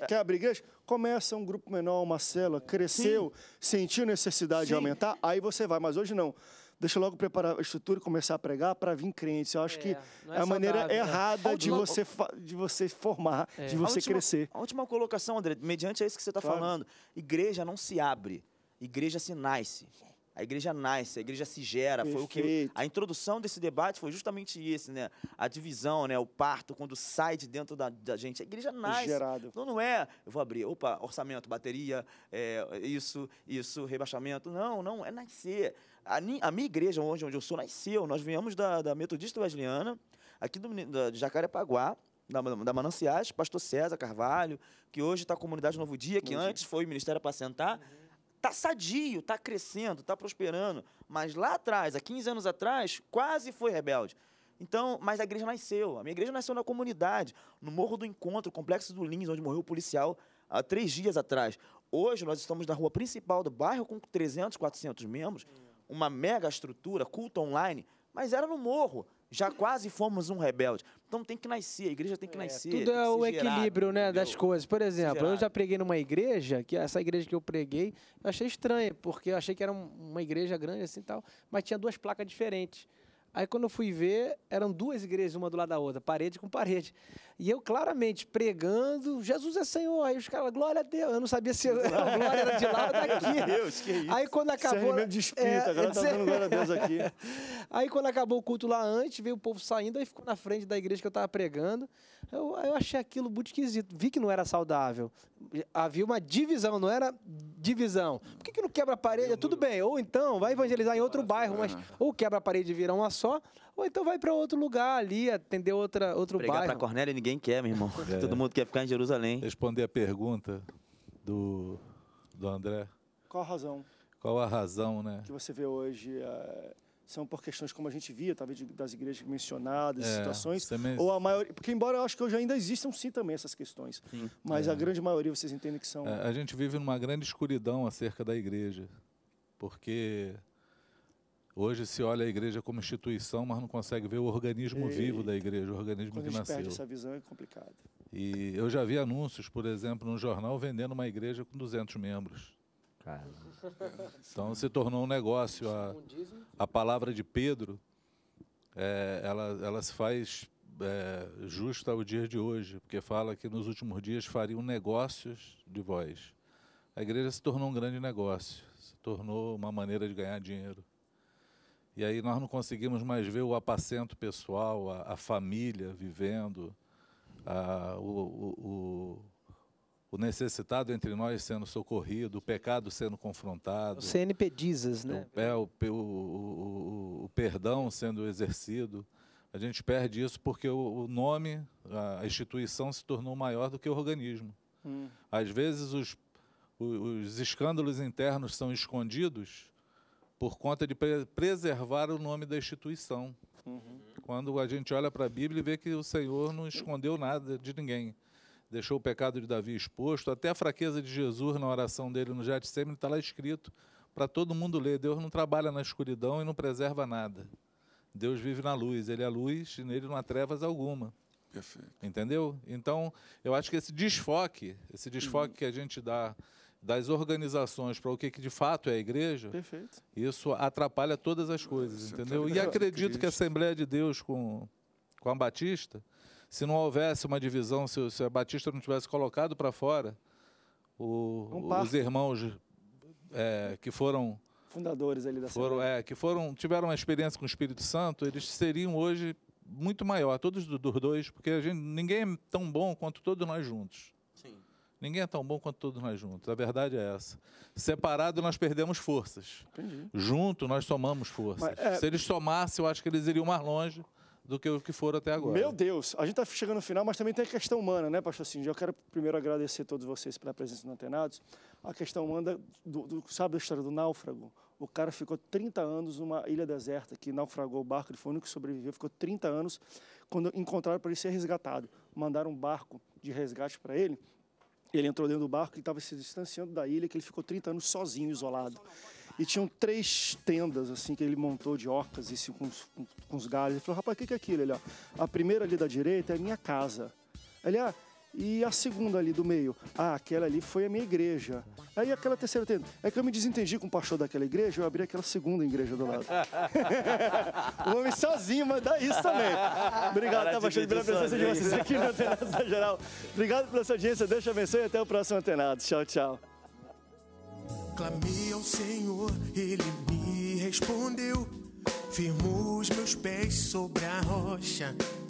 é. quer abrir igreja? Começa um grupo menor, uma célula, cresceu, Sim. sentiu necessidade Sim. de aumentar, aí você vai. Mas hoje não deixa logo preparar a estrutura e começar a pregar para vir crentes. Eu acho é, que é, é, a saudável, maneira né? errada última, de, você de você formar, é. de você a última, crescer. A última colocação, André, mediante é isso que você está claro. falando. Igreja não se abre, igreja se nasce. A igreja nasce, a igreja se gera. Foi o que a introdução desse debate foi justamente esse, né? A divisão, né? O parto quando sai de dentro da, da gente, a igreja nasce. Gerado. Então não é, eu vou abrir, opa, orçamento, bateria, é, isso, isso, rebaixamento. Não, não é nascer. A, a, minha igreja hoje onde eu sou nasceu. Nós viemos da, da metodista wesleyana, aqui do, da, de Jacarepaguá. Da, da Mananciais, pastor César Carvalho, que hoje está a comunidade Novo Dia, que antes dia. foi o Ministério Apacentar. Uhum tá sadio, tá crescendo, tá prosperando. Mas lá atrás, há 15 anos atrás, quase foi rebelde. Então, mas a igreja nasceu. A minha igreja nasceu na comunidade, no Morro do Encontro, Complexo do Lins, onde morreu o policial há três dias atrás. Hoje nós estamos na rua principal do bairro com 300, 400 membros, uma mega estrutura, culto online, mas era no morro. Já quase fomos um rebelde. Então tem que nascer, a igreja tem que é, nascer. Tudo é o equilíbrio né, das coisas. Por exemplo, eu já preguei numa igreja, que essa igreja que eu preguei, eu achei estranha, porque eu achei que era uma igreja grande assim e tal, mas tinha duas placas diferentes. Aí quando eu fui ver, eram duas igrejas, uma do lado da outra, parede com parede. E eu claramente pregando, Jesus é Senhor. Aí os caras, glória a Deus. Eu não sabia se a glória era de lá ou daqui. Meu Deus, que isso. Aí quando acabou. Isso de espírito, é, agora tá dando glória a Deus aqui. aí quando acabou o culto lá antes, veio o povo saindo, aí ficou na frente da igreja que eu estava pregando. Eu, eu achei aquilo muito esquisito. Vi que não era saudável havia uma divisão, não era divisão. Por que, que não quebra a parede? Tudo bem, ou então vai evangelizar em outro assim, bairro, mas né? ou quebra a parede e vira uma só, ou então vai para outro lugar ali, atender outra, outro Pregar bairro. Pregar para Cornélia ninguém quer, meu irmão. É. Todo mundo quer ficar em Jerusalém. Responder a pergunta do, do André. Qual a razão? Qual a razão, né? Que você vê hoje eh, são por questões como a gente via, talvez das igrejas mencionadas, é, situações, também... ou é a maioria, porque embora eu acho que hoje ainda existam sim também essas questões, sim. mas é. a grande maioria vocês entendem que são... É, a gente vive numa grande escuridão acerca da igreja, porque hoje se olha a igreja como instituição, mas não consegue ver o organismo Eita. É. vivo da igreja, o organismo Quando que nasceu. Quando a gente perde essa visão é complicado. E eu já vi anúncios, por exemplo, no jornal vendendo uma igreja com 200 membros. Então se tornou um negócio. A, a palavra de Pedro, é, ela, ela se faz é, justa ao dia de hoje, porque fala que nos últimos dias fariam negócios de vós. A igreja se tornou um grande negócio, se tornou uma maneira de ganhar dinheiro. E aí nós não conseguimos mais ver o apacento pessoal, a, a família vivendo, a, o, o o necessitado entre nós sendo socorrido, o pecado sendo confrontado. O CNP dizes, né? O, é, o, o, o, perdão sendo exercido. A gente perde isso porque o, nome, a instituição se tornou maior do que o organismo. Hum. Às vezes os, os escândalos internos são escondidos por conta de pre preservar o nome da instituição. Uhum. Quando a gente olha para a Bíblia e vê que o Senhor não escondeu nada de ninguém deixou o pecado de Davi exposto, até a fraqueza de Jesus na oração dele no Getsemane está lá escrito para todo mundo ler. Deus não trabalha na escuridão e não preserva nada. Deus vive na luz, ele é luz e nele não há trevas alguma. Perfeito. Entendeu? Então, eu acho que esse desfoque, esse desfoque uhum. que a gente dá das organizações para o que, que, de fato é a igreja, Perfeito. isso atrapalha todas as coisas, Você entendeu? e acredito que a Assembleia de Deus com, com a Batista se não houvesse uma divisão, se, se Batista não tivesse colocado para fora o, os irmãos é, que foram fundadores ali da foram, é, que foram tiveram uma experiência com o Espírito Santo, eles seriam hoje muito maior, todos dos dois, porque a gente, ninguém é tão bom quanto todos nós juntos. Sim. Ninguém é tão bom quanto todos nós juntos. A verdade é essa. Separado, nós perdemos forças. Entendi. Junto, nós somamos forças. Mas, é... Se eles somassem, eu acho que eles iriam mais longe do que o que foram até agora. Meu Deus, a gente está chegando no final, mas também tem a questão humana, né, pastor Cindy? Assim, eu quero primeiro agradecer a todos vocês pela presença no Antenados. A questão humana, do, do, sabe a história do náufrago? O cara ficou 30 anos numa ilha deserta que naufragou o barco, ele foi o único que sobreviveu, ficou 30 anos. Quando encontraram para ele ser resgatado, mandaram um barco de resgate para ele. Ele entrou dentro do barco e estava se distanciando da ilha, que ele ficou 30 anos sozinho, isolado. E tinham três tendas, assim, que ele montou de ocas e assim, com, com, os galhos. Ele falou, rapaz, o que, que é aquilo? Ele, ó, a primeira ali da direita é a minha casa. Ele, ah, e a segunda ali do meio, ah, aquela ali foi a minha igreja. Aí aquela terceira tenda. É que eu me desentendi com o pastor daquela igreja, eu abri aquela segunda igreja do lado. o homem sozinho, mas dá isso também. Obrigado, tá, pastor, pela presença de vocês aqui no Antenado da Geral. Obrigado pela sua audiência, Deus te abençoe e até o próximo Antenado. Tchau, tchau. Clamei ao Senhor, ele me respondeu. Firmou os meus pés sobre a rocha